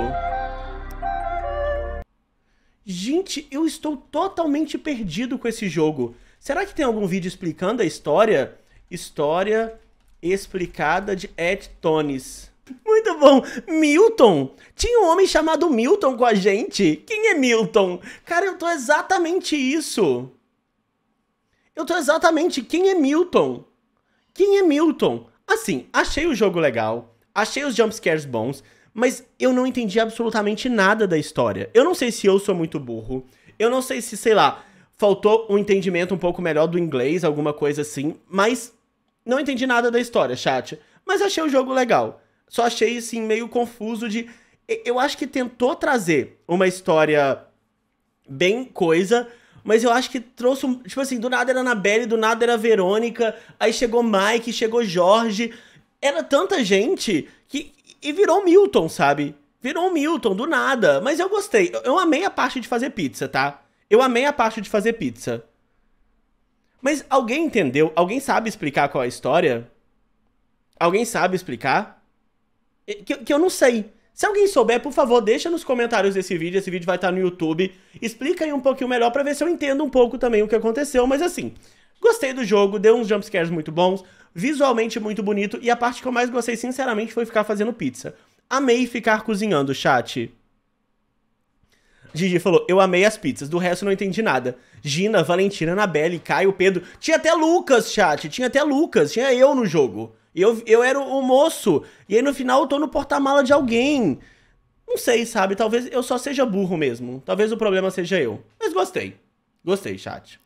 Gente, eu estou totalmente perdido com esse jogo. Será que tem algum vídeo explicando a história? História explicada de Ed Tones. Muito bom. Milton. Tinha um homem chamado Milton com a gente. Quem é Milton? Cara, eu tô exatamente isso. Eu tô exatamente quem é Milton? Quem é Milton? Assim, achei o jogo legal, achei os jumpscares bons, mas eu não entendi absolutamente nada da história. Eu não sei se eu sou muito burro, eu não sei se, sei lá, faltou um entendimento um pouco melhor do inglês, alguma coisa assim, mas não entendi nada da história, chat. Mas achei o jogo legal. Só achei, assim, meio confuso de. Eu acho que tentou trazer uma história bem coisa, mas eu acho que trouxe. Um... Tipo assim, do nada era Anabelle, do nada era Verônica, aí chegou Mike, chegou Jorge. Era tanta gente que. E virou Milton, sabe? Virou Milton, do nada. Mas eu gostei. Eu amei a parte de fazer pizza, tá? Eu amei a parte de fazer pizza. Mas alguém entendeu? Alguém sabe explicar qual é a história? Alguém sabe explicar? Que, que eu não sei. Se alguém souber, por favor, deixa nos comentários desse vídeo. Esse vídeo vai estar no YouTube. Explica aí um pouquinho melhor pra ver se eu entendo um pouco também o que aconteceu. Mas assim, gostei do jogo, deu uns jumpscares muito bons, visualmente muito bonito. E a parte que eu mais gostei, sinceramente, foi ficar fazendo pizza. Amei ficar cozinhando, chat. Gigi falou, eu amei as pizzas, do resto não entendi nada. Gina, Valentina, Anabelle, Caio, Pedro. Tinha até Lucas, chat. Tinha até Lucas. Tinha eu no jogo. Eu, eu era o moço. E aí no final eu tô no porta-mala de alguém. Não sei, sabe? Talvez eu só seja burro mesmo. Talvez o problema seja eu. Mas gostei. Gostei, chat.